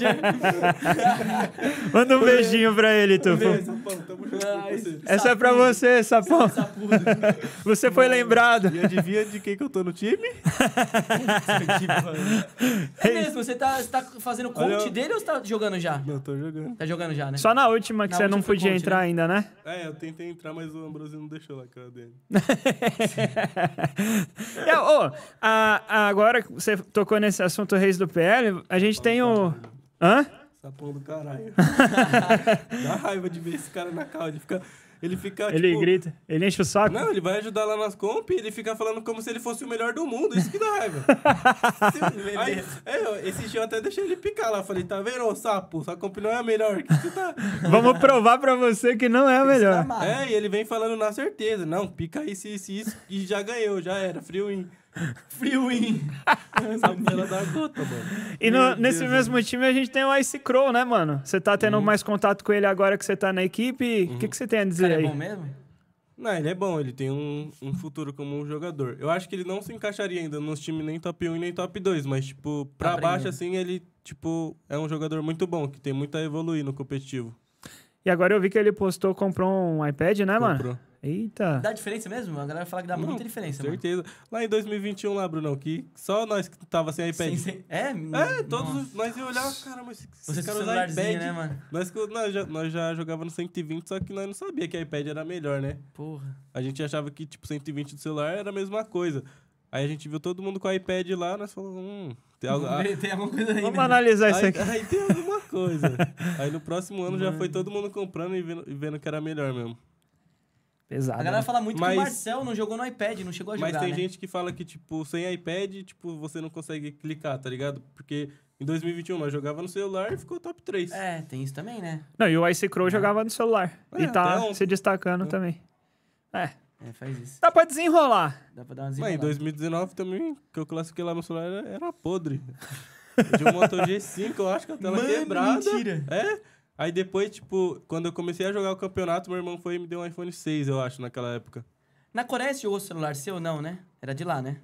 Manda um beijinho pra ele, Tufão. Essa é pra você, Sapão. Você foi lembrado. E adivinha de quem que eu tô no time? é, é mesmo, você tá, você tá fazendo coach dele ou você tá jogando já? Eu tô jogando. Tá jogando já, né? Só na última que na você última não podia coach, entrar né? ainda, né? É, eu tentei entrar, mas o Ambrosio não deixou lá, cara dele. é, oh, a, a, agora você tocou nesse assunto Reis do PL, a gente tem o. Hã? Sapão do caralho. Dá raiva de ver esse cara na calda. Ele fica. Ele fica. Ele tipo... grita, ele enche o saco. Não, ele vai ajudar lá nas comp e ele fica falando como se ele fosse o melhor do mundo. Isso que dá raiva. Aí, é, eu, esse dia eu até deixei ele picar lá. Falei, tá vendo, ô sapo? Sua comp não é a melhor. Que tá... Vamos provar pra você que não é a melhor. Tá é, e ele vem falando na certeza. Não, pica aí se isso, isso. E já ganhou, já era. Frio em. Freewin. Tabela da puta, mano. E no, nesse Deus mesmo Deus. time a gente tem o Ice Crow, né, mano? Você tá tendo uhum. mais contato com ele agora que você tá na equipe. O uhum. que, que você tem a dizer Cara, é aí? é bom mesmo? Não, ele é bom, ele tem um, um, futuro como um jogador. Eu acho que ele não se encaixaria ainda nos times nem top 1 nem top 2, mas, tipo, pra tá baixo, assim, ele, tipo, é um jogador muito bom, que tem muito a evoluir no competitivo. E agora eu vi que ele postou, comprou um iPad, né, comprou. mano? Eita. Dá diferença mesmo? A galera fala que dá muita diferença, com certeza. Mano. Lá em 2021, lá, Brunão, que só nós que tava sem iPad. Sim, sim. É? É, todos Nossa. nós ia olhar, caramba, esse, esse cara usar iPad. né, mano? Nós, nós, já, nós já jogava no 120, só que nós não sabia que iPad era melhor, né? Porra. A gente achava que, tipo, 120 do celular era a mesma coisa. Aí a gente viu todo mundo com o iPad lá, nós falamos, hum, tem, algo, ah, tem alguma coisa aí. Vamos né? analisar aí, isso aqui. Aí tem alguma coisa. aí no próximo ano mano. já foi todo mundo comprando e vendo, e vendo que era melhor mesmo. Pesado. A galera né? fala muito mas... que o Marcel não jogou no iPad, não chegou a jogar. Mas tem né? gente que fala que, tipo, sem iPad, tipo, você não consegue clicar, tá ligado? Porque em 2021 nós jogava no celular e ficou top 3. É, tem isso também, né? Não, e o Ice Crow é. jogava no celular. É, e tá se destacando é. também. É. É, faz isso. Dá pra desenrolar. Dá pra dar uma desenrolada. Mas em 2019 também, que eu classifiquei lá no celular, era podre. De um Moto G5, eu acho que a tela Mano, quebrada. Mentira. É? Aí depois, tipo, quando eu comecei a jogar o campeonato, meu irmão foi e me deu um iPhone 6, eu acho, naquela época. Na Coreia você jogou o celular seu, não, né? Era de lá, né?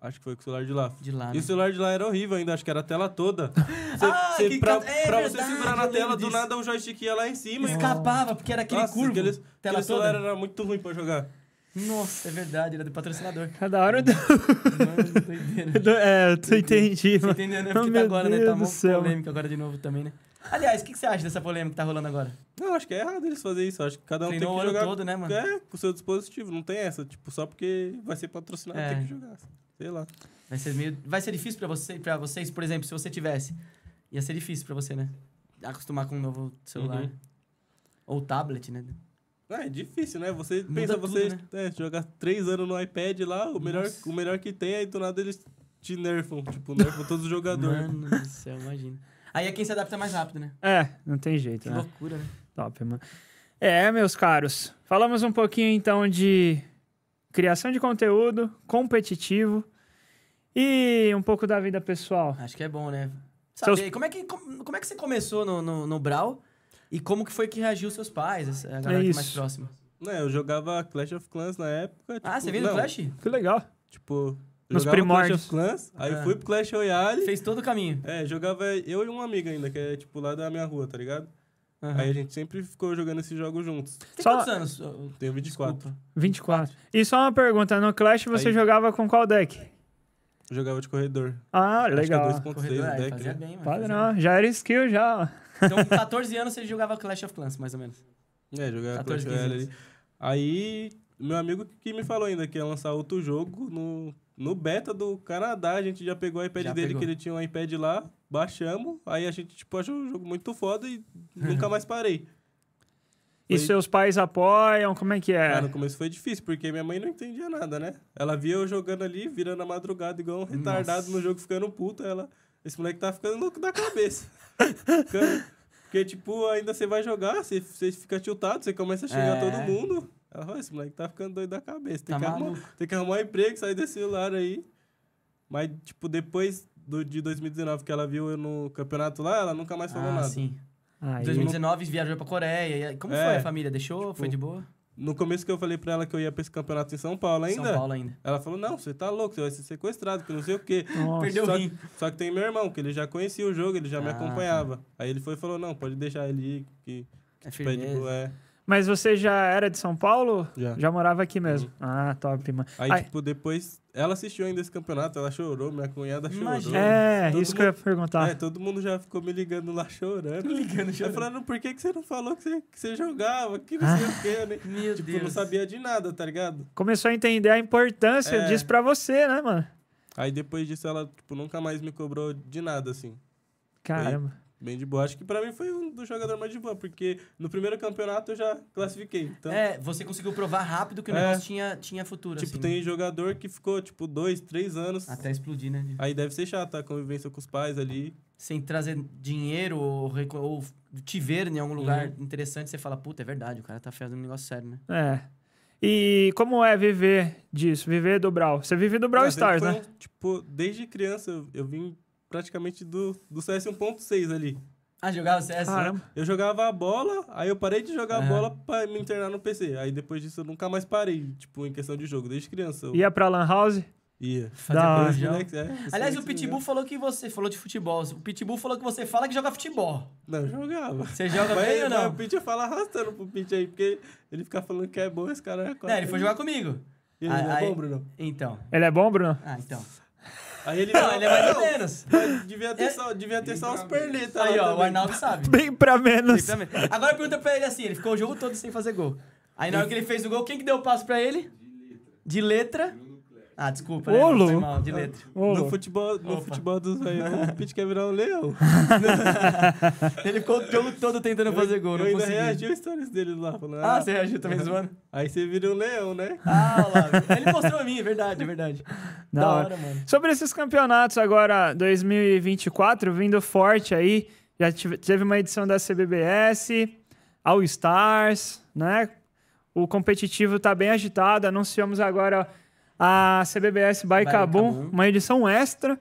Acho que foi com o celular de lá. De lá. E né? o celular de lá era horrível ainda, acho que era a tela toda. Cê, ah, cê, pra, é, pra verdade, você segurar na tela, disso. do nada o joystick ia lá em cima. Escapava, porque era aquele Nossa, curvo. Aquele, tela aquele celular toda. era muito ruim pra jogar. Nossa, é verdade, era do patrocinador. Cada é hora eu né? dou. Mano, É, eu tô entendendo. Tô tá entendendo, é porque oh, tá agora, Deus né? Tá uma polêmica agora de novo também, né? Aliás, o que, que você acha dessa polêmica que tá rolando agora? Não, acho que é errado eles fazerem isso. Acho que cada um Treinou tem que o jogar. todo, né, mano? É, com o seu dispositivo. Não tem essa. Tipo, só porque vai ser patrocinado, é. tem que jogar. Sei lá. Vai ser, meio... vai ser difícil pra, você, pra vocês, por exemplo, se você tivesse. Ia ser difícil pra você, né? Acostumar com um novo celular. Uhum. Ou tablet, né? Ah, é difícil, né? Você Muda pensa, tudo, você né? é, jogar três anos no iPad lá, o melhor, o melhor que tem, aí do nada eles te nerfam. Tipo, nerfam todos os jogadores. Mano do céu, imagina. Aí é quem se adapta mais rápido, né? É, não tem jeito. Que né? loucura, né? Top, mano. É, meus caros. Falamos um pouquinho então de criação de conteúdo competitivo e um pouco da vida pessoal. Acho que é bom, né? Saber seus... como, é que, como, como, é que você começou no, no, no Brawl e como que foi que reagiu seus pais, a galera é, é mais próxima? Não, eu jogava Clash of Clans na época. Tipo, ah, você tipo, veio do Clash? Que legal. Tipo, nos primórdios. Clans, aí é. fui pro Clash Royale. Fez todo o caminho. É, jogava eu e uma amiga ainda, que é tipo lá da minha rua, tá ligado? Uhum. Aí a gente sempre ficou jogando esses jogos juntos. Tem só... quantos anos? Tenho 24. Desculpa. 24. E só uma pergunta, no Clash você aí... jogava com qual deck? jogava de corredor. Ah, legal. Acho que é 2.6 o é, deck. Fazia né? bem, Pode não, já era skill já. Então com 14 anos você jogava Clash of Clans, mais ou menos. É, jogava 14, Clash Royale Aí, meu amigo que me falou ainda que ia lançar outro jogo no no beta do Canadá, a gente já pegou o iPad já dele, pegou. que ele tinha um iPad lá, baixamos, aí a gente, tipo, achou o jogo muito foda e nunca mais parei. Foi... E seus pais apoiam? Como é que é? Cara, no começo foi difícil, porque minha mãe não entendia nada, né? Ela via eu jogando ali, virando a madrugada igual um retardado Nossa. no jogo, ficando puto. Ela, esse moleque tá ficando louco da cabeça. Porque, tipo, ainda você vai jogar, você, você fica tiltado, você começa a xingar é... todo mundo. Ela falou, esse moleque tá ficando doido da cabeça. Tem, tá que arrumar, tem que arrumar um emprego, sair desse celular aí. Mas, tipo, depois do, de 2019 que ela viu eu no campeonato lá, ela nunca mais falou ah, nada. Sim. Aí. Ah, 2019 viajou pra Coreia. Como é, foi a família? Deixou? Tipo, foi de boa? No começo que eu falei pra ela que eu ia pra esse campeonato em São Paulo ainda. São Paulo ainda. Ela falou: não, você tá louco, você vai ser sequestrado, que não sei o quê. Nossa. Perdeu só, só que tem meu irmão, que ele já conhecia o jogo, ele já ah. me acompanhava. Aí ele foi e falou: não, pode deixar ele ir, que. É firmeza. Tipo, é, mas você já era de São Paulo? Já. Já morava aqui uhum. mesmo. Uhum. Ah, top, mano. Aí, Ai. tipo, depois. Ela assistiu ainda esse campeonato, ela chorou, minha cunhada Imagina. chorou. É, todo isso mundo, que eu ia perguntar. É, todo mundo já ficou me ligando lá chorando. Me ligando, chorando. Falando, por que, que você não falou que você, que você jogava? Que não ah. sei o quê, né? Meu tipo, Deus. não sabia de nada, tá ligado? Começou a entender a importância é. disso pra você, né, mano? Aí depois disso ela, tipo, nunca mais me cobrou de nada, assim. Caramba. Aí, Bem de boa. Acho que pra mim foi um dos jogadores mais de boa, porque no primeiro campeonato eu já classifiquei. Então... É, você conseguiu provar rápido que o é, negócio tinha, tinha futuro. Tipo, assim, tem jogador que ficou, tipo, dois, três anos. Até explodir, né? Aí deve ser chato a convivência com os pais ali. Sem trazer dinheiro ou, ou te ver em algum lugar uhum. interessante, você fala, puta, é verdade, o cara tá fazendo um negócio sério, né? É. E como é viver disso? Viver do Brawl? Você vive do Brawl Stars, foi, né? Tipo, desde criança eu, eu vim praticamente do, do CS 1.6 ali. Ah, jogava CS? Né? Caramba. Eu jogava a bola, aí eu parei de jogar uhum. a bola pra me internar no PC. Aí depois disso eu nunca mais parei, tipo, em questão de jogo, desde criança. Eu... Ia pra Lan House? Ia. Da né? é, Aliás, é o Pitbull falou que você falou de futebol. O Pitbull falou que você fala que joga futebol. Não, jogava. Você joga mas, bem ou não? o Pit fala arrastando pro Pit aí, porque ele fica falando que é bom, esse cara é ele foi jogar comigo. Ele, é aí, é bom, Bruno? Então. Ele é bom, Bruno? Ah, então. Aí ele não, ele é mais é, ou menos. devia ter, é, só, devia ter só os Aí, ó, também. o Arnaldo sabe. Bem pra menos. Bem pra menos. Agora pergunta pra ele assim: ele ficou o jogo todo sem fazer gol. Aí na hora que ele fez o gol, quem que deu o passo pra ele? De letra. Ah, desculpa, né? Olo. Foi mal, de letra. Olo. No futebol, no futebol dos velhos, o Pete quer virar um leão. ele ficou o jogo todo tentando eu, fazer gol, eu não ainda consegui. reagi os stories dele lá, falando... Ah, ah você reagiu também uhum. Aí você vira um leão, né? Ah, lá. Ele mostrou a mim, é verdade, é verdade. Da, da hora, hora, mano. Sobre esses campeonatos agora, 2024, vindo forte aí, já tive, teve uma edição da CBBS, All Stars, né? O competitivo tá bem agitado, anunciamos agora a CBBS Baikabum, uma edição extra.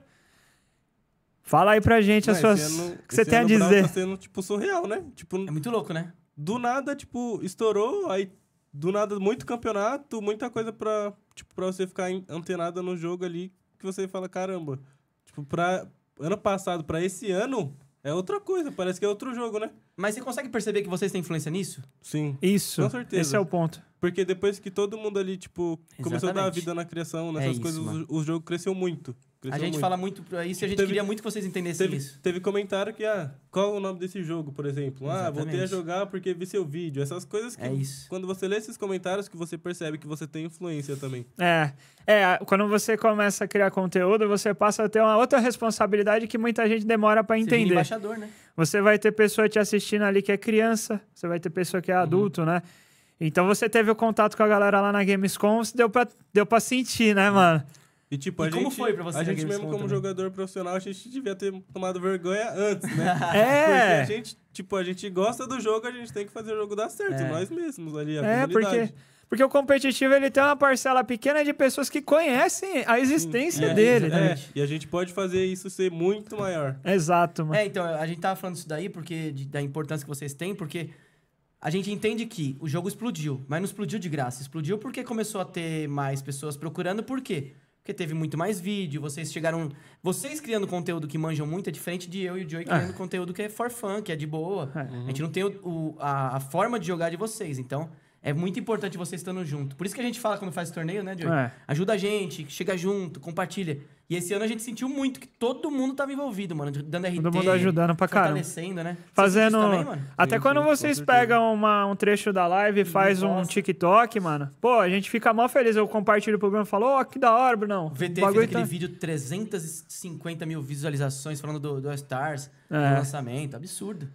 Fala aí pra gente as suas. o que você tem a dizer? Tá sendo, tipo, surreal, né? Tipo, é muito louco, né? Do nada, tipo, estourou, aí do nada muito campeonato, muita coisa pra, tipo, pra você ficar antenada no jogo ali, que você fala, caramba. Tipo, pra ano passado pra esse ano, é outra coisa, parece que é outro jogo, né? Mas você consegue perceber que vocês têm influência nisso? Sim. Isso. Com certeza. Esse é o ponto. Porque depois que todo mundo ali, tipo, começou a dar vida na criação, nessas é coisas, o, o jogo cresceu muito. Cresceu a gente muito. fala muito pra isso e a gente teve, queria muito que vocês entendessem teve, isso. Teve comentário que, ah, qual é o nome desse jogo, por exemplo? Exatamente. Ah, voltei a jogar porque vi seu vídeo. Essas coisas que. É isso. Quando você lê esses comentários, que você percebe que você tem influência também. É. É, quando você começa a criar conteúdo, você passa a ter uma outra responsabilidade que muita gente demora para entender. Você embaixador, né? Você vai ter pessoa te assistindo ali que é criança, você vai ter pessoa que é uhum. adulto, uhum. né? Então você teve o contato com a galera lá na Gamescom, deu pra, deu pra sentir, né, mano? E tipo, e a como gente, foi pra você? A gente mesmo como também? jogador profissional, a gente devia ter tomado vergonha antes, né? é! Porque a é! gente, tipo, a gente gosta do jogo, a gente tem que fazer o jogo dar certo, é. nós mesmos ali, a É, porque... Porque o competitivo ele tem uma parcela pequena de pessoas que conhecem a existência Sim, é, dele, né? É, e a gente pode fazer isso ser muito maior. Exato, mano. É, então, a gente tava falando isso daí porque de, da importância que vocês têm, porque a gente entende que o jogo explodiu, mas não explodiu de graça. Explodiu porque começou a ter mais pessoas procurando, por quê? Porque teve muito mais vídeo, vocês chegaram. Vocês criando conteúdo que manjam muito é diferente de eu e o Joey criando é. conteúdo que é for fun, que é de boa. É. A gente não tem o, o, a, a, forma de jogar de vocês. Então, é muito importante você estando junto. Por isso que a gente fala quando faz torneio, né, Diogo? É. Ajuda a gente, chega junto, compartilha. E esse ano a gente sentiu muito que todo mundo tava envolvido, mano. Dando RT. Todo mundo ajudando pra caramba. Fortalecendo, né? Fazendo. Também, Até quando vocês pegam uma, um trecho da live e faz um TikTok, mano. Pô, a gente fica mal feliz. Eu compartilho o Bruno e falo, ó, oh, que da hora, Bruno. VT fez aquele tá... vídeo, 350 mil visualizações falando do, do Stars, é. do lançamento. Absurdo.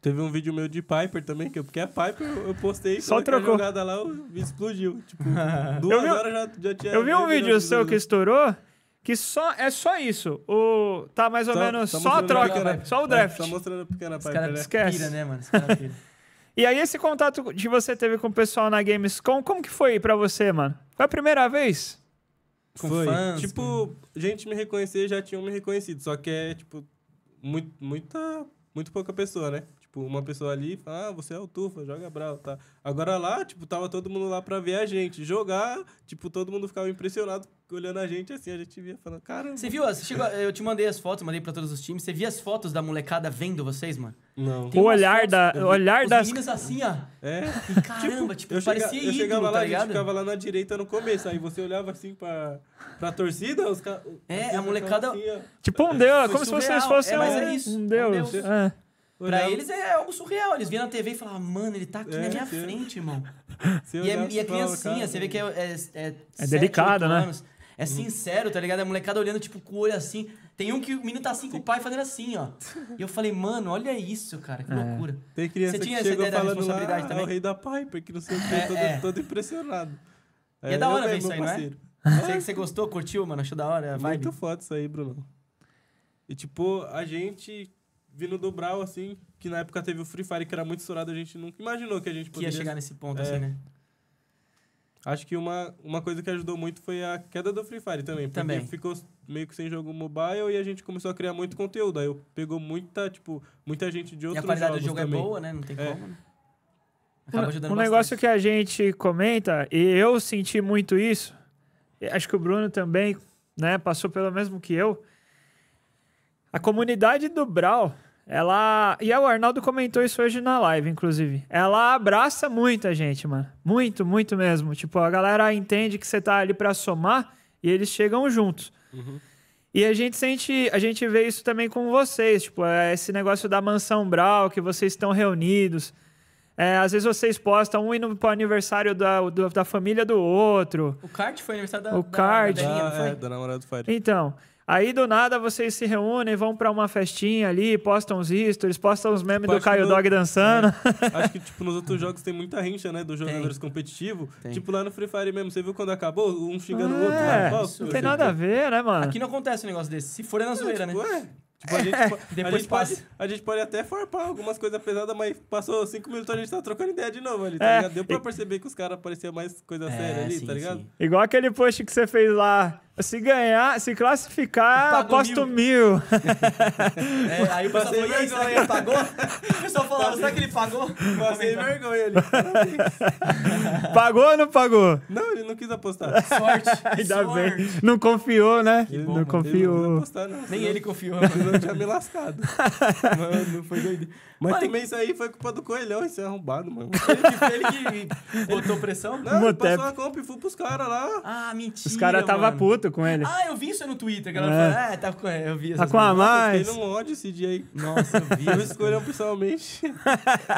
Teve um vídeo meu de Piper também, que eu, porque é Piper eu, postei só trocou. jogada lá explodiu. Tipo, duas vi, horas já, já tinha. Eu vi um vídeo seu que estourou. Que só, é só isso. O, tá mais ou só, tá- menos só, tá só a troca, né? só o draft. Tá mostrando a pequena Piper. Os né? esquece. Pira, né, mano? cara E aí, esse contato que você teve com o pessoal na Gamescom, como que foi pra você, mano? Foi a primeira vez? Com foi. Fãs, tipo, mano. gente me reconhecer, já tinham me reconhecido. Só que é, tipo, muito, muita, muito pouca pessoa, né? Tipo, uma pessoa ali fala, ah, você é o Tufa, joga bravo, tá? Agora lá, tipo, tava todo mundo lá pra ver a gente jogar, tipo, todo mundo ficava impressionado olhando a gente assim, a gente via falando, cara. Você viu? Você chegou, eu te mandei as fotos, mandei pra todos os times. Você via as fotos da molecada vendo vocês, mano? Não. o olhar fotos, da. O olhar os das. meninas assim, ó. É. E tipo, caramba, tipo, eu parecia chega, ídolo, Eu chegava tá lá, a gente ficava lá na direita no começo. Aí você olhava assim pra, pra torcida, os é, caras. É, a molecada. Assim, tipo um deus, como surreal. se vocês fossem é, um, é isso, um deus. É um deus. É. Pra eles é algo surreal. Eles viam na TV e falavam, ah, mano, ele tá aqui é, na minha frente, irmão. É, e, é, e é criancinha, cara, você vê que é. É, é, é né? Anos. É uhum. sincero, tá ligado? A molecada olhando, tipo, com o olho assim. Tem um que o menino tá assim com o pai fazendo assim, ó. E eu falei, mano, olha isso, cara, que é. loucura. Tem criança Você tinha que essa ideia da responsabilidade lá, ah, também? É o rei da Piper, que não sei o que, é, todo, é. impressionado. É, e é, é da hora ver isso aí, parceiro. não é? Você, você gostou, curtiu, mano? Achou da hora? Muito foda isso aí, Bruno. E tipo, a gente vindo do Brawl, assim, que na época teve o Free Fire, que era muito estourado, a gente nunca imaginou que a gente poderia... Que ia chegar nesse ponto, é. assim, né? Acho que uma, uma coisa que ajudou muito foi a queda do Free Fire também. Porque também. ficou meio que sem jogo mobile e a gente começou a criar muito conteúdo. Aí pegou muita, tipo, muita gente de outros jogos E a qualidade do jogo é também. é boa, né? Não tem é. como, né? Acaba um, um negócio que a gente comenta, e eu senti muito isso, acho que o Bruno também, né, passou pelo mesmo que eu. A comunidade do Brawl ela. E o Arnaldo comentou isso hoje na live, inclusive. Ela abraça muito a gente, mano. Muito, muito mesmo. Tipo, a galera entende que você tá ali para somar e eles chegam juntos. Uhum. E a gente sente, a gente vê isso também com vocês, tipo, é esse negócio da mansão Brau, que vocês estão reunidos. É, às vezes vocês postam um indo pro aniversário da, do, da família do outro. O Card foi aniversário da, o da, Da, da, da namorada do Fire Então, Aí do nada vocês se reúnem, vão para uma festinha ali, postam os stories, postam os memes tipo, do Caio no... Dog dançando. É. acho que tipo nos outros jogos tem muita rincha, né, dos jogadores competitivos. Tipo lá no Free Fire mesmo, você viu quando acabou, um xingando é, o outro. É, né? não tem nada a ver, né, mano? Aqui não acontece um negócio desse. Se for é na zoeira, tipo, né? É. Tipo, a gente, é. Depois a gente passa. Pode, a gente pode até farpar algumas coisas pesadas, mas passou cinco minutos a gente tá trocando ideia de novo ali, tá é. ligado? Deu pra perceber que os caras pareciam mais coisa é, séria ali, tá sim, tá ligado? Sim. Igual aquele post que você fez lá. Se ganhar, se classificar, aposto mil. mil. É, aí o pessoal falou, e aí, será que ele pagou? O pessoal falava, será que ele pagou? Passei vergonha ali. pagou ou não pagou? Não, ele não quis apostar. Sorte. Ainda sorte. bem. Não confiou, né? bom, não confiou. Ele não apostar, não. Nem ele confiou. Mas eu tinha me lascado. Mano, foi doido. Mas, também isso aí foi culpa do Coelhão, isso é arrombado, mano. Ele que, ele que botou pressão? Não, ele passou a compra e foi pros caras lá. Ah, mentira, Os caras tava puto com ele. Ah, eu vi isso no Twitter, que ela é. falou, ah, tá com eu vi Tá com a mais. Eu um ódio esse dia aí. Nossa, eu vi. eu escolhi pessoalmente.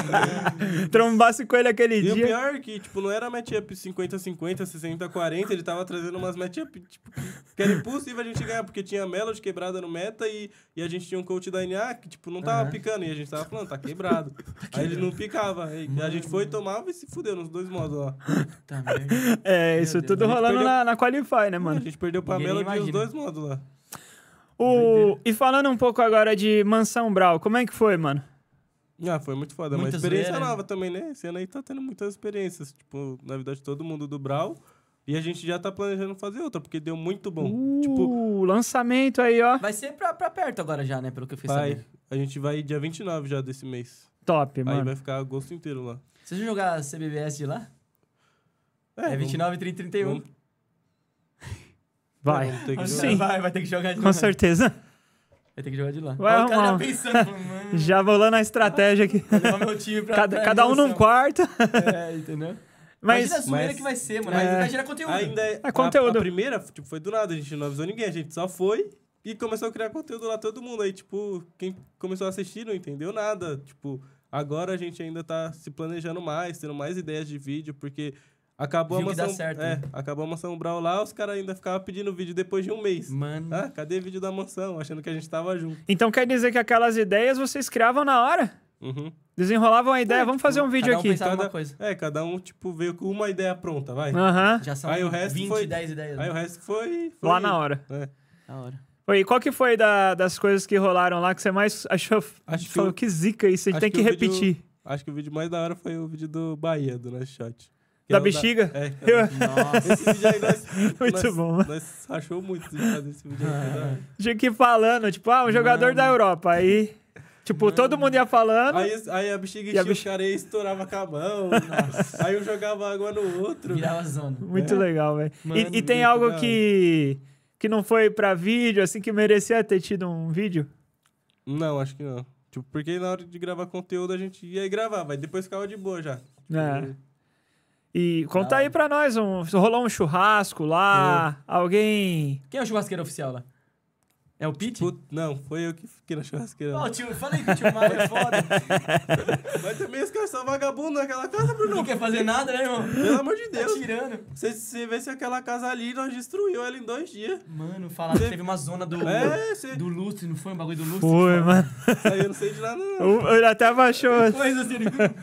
Trombasse com ele aquele e dia. E o pior é que, tipo, não era matchup 50-50, 60-40, ele tava trazendo umas matchup, tipo, que era impossível a gente ganhar, porque tinha Melody quebrada no meta e, e a gente tinha um coach da NA que, tipo, não tava uhum. picando, e a gente tava falando, tá quebrado. aí ele não picava. Aí, a gente foi, tomava e se fudeu nos dois modos, ó. Tá, é, isso tudo rolando perdeu... na, na Qualify, né, mano? A gente perdeu pra Pamela e os dois modos lá. O... E falando um pouco agora de Mansão Brawl, como é que foi, mano? Ah, foi muito foda. É Muita uma experiência né? nova né? também, né? Esse ano aí tá tendo muitas experiências. Tipo, na verdade, todo mundo do Brawl. E a gente já tá planejando fazer outra, porque deu muito bom. Uh, tipo, lançamento aí, ó. Vai ser pra, pra perto agora já, né? Pelo que eu fiz vai. Saber. A gente vai dia 29 já desse mês. Top, aí mano. Aí vai ficar agosto inteiro lá. Vocês vão jogar CBBS de lá? É, é 29, vamos, 30 31. Vamos Vai. ter que assim. jogar. Sim. Vai, vai ter que jogar de Com certeza. Vai ter que jogar de lá. Vai, o cara já pensando, mano. Já vou lá na estratégia aqui. cada, cada um num quarto. É, entendeu? Mas, imagina a zoeira que vai ser, mano. É, gerar conteúdo. Ainda é, é conteúdo. A, a primeira tipo, foi do nada, a gente não avisou ninguém. A gente só foi e começou a criar conteúdo lá, todo mundo. Aí, tipo, quem começou a assistir não entendeu nada. Tipo, agora a gente ainda tá se planejando mais, tendo mais ideias de vídeo, porque Acabou Viu a mansão, certo, é, né? acabou a mansão Brown lá, os caras ainda ficavam pedindo vídeo depois de um mês. Mano. Ah, cadê vídeo da mansão? Achando que a gente tava junto. Então quer dizer que aquelas ideias vocês criavam na hora? Uhum. Desenrolavam a é, ideia, é, vamos tipo, fazer um tipo, vídeo cada um aqui. Cada, coisa. É, cada um tipo veio com uma ideia pronta, vai. Uhum. Já são aí o resto 20, foi, 10 ideias. Aí né? o resto foi, foi lá na hora. É. Na hora. Oi, qual que foi da, das coisas que rolaram lá que você mais achou? Acho que falou eu, que zica isso, a gente tem que, que repetir. Vídeo, acho que o vídeo mais da hora foi o vídeo do Bahia, do Nest Shot. Da bexiga? Da, é, eu... Nossa, esse vídeo aí nós. muito nós, bom, Nós achou muito de fazer esse vídeo aí. Tinha ah, que falando, tipo, ah, um jogador da Europa. Aí. Tipo, todo mundo ia falando. Aí, aí a bexiga tinha bexiga... o cara estourava a Nossa. aí um jogava água no outro. Virava zona. Muito é. legal, velho. E, e, tem algo legal. que. que não foi pra vídeo, assim, que merecia ter tido um vídeo? Não, acho que não. Tipo, porque na hora de gravar conteúdo a gente ia gravar mas depois ficava de boa já. Tipo, é. E conta aí pra nós, um, rolou um churrasco lá, alguém... Quem é o churrasqueiro oficial lá? É o Pete? Put... Não, foi eu que fiquei na churrasqueira. Ó, oh, tio, falei que o tio Mário é foda. Mas também os caras são vagabundos naquela casa, Bruno. Não quer fazer nada, né, irmão? Pelo amor de tá Deus. Tá tirando. Você, você vê se aquela casa ali nós destruiu ela em dois dias. Mano, falaram que teve uma zona do, é, do lustre, não foi um bagulho do lustre? Foi, mano. Isso aí eu não sei de nada, não. ele até baixou. Coisa assim. Né?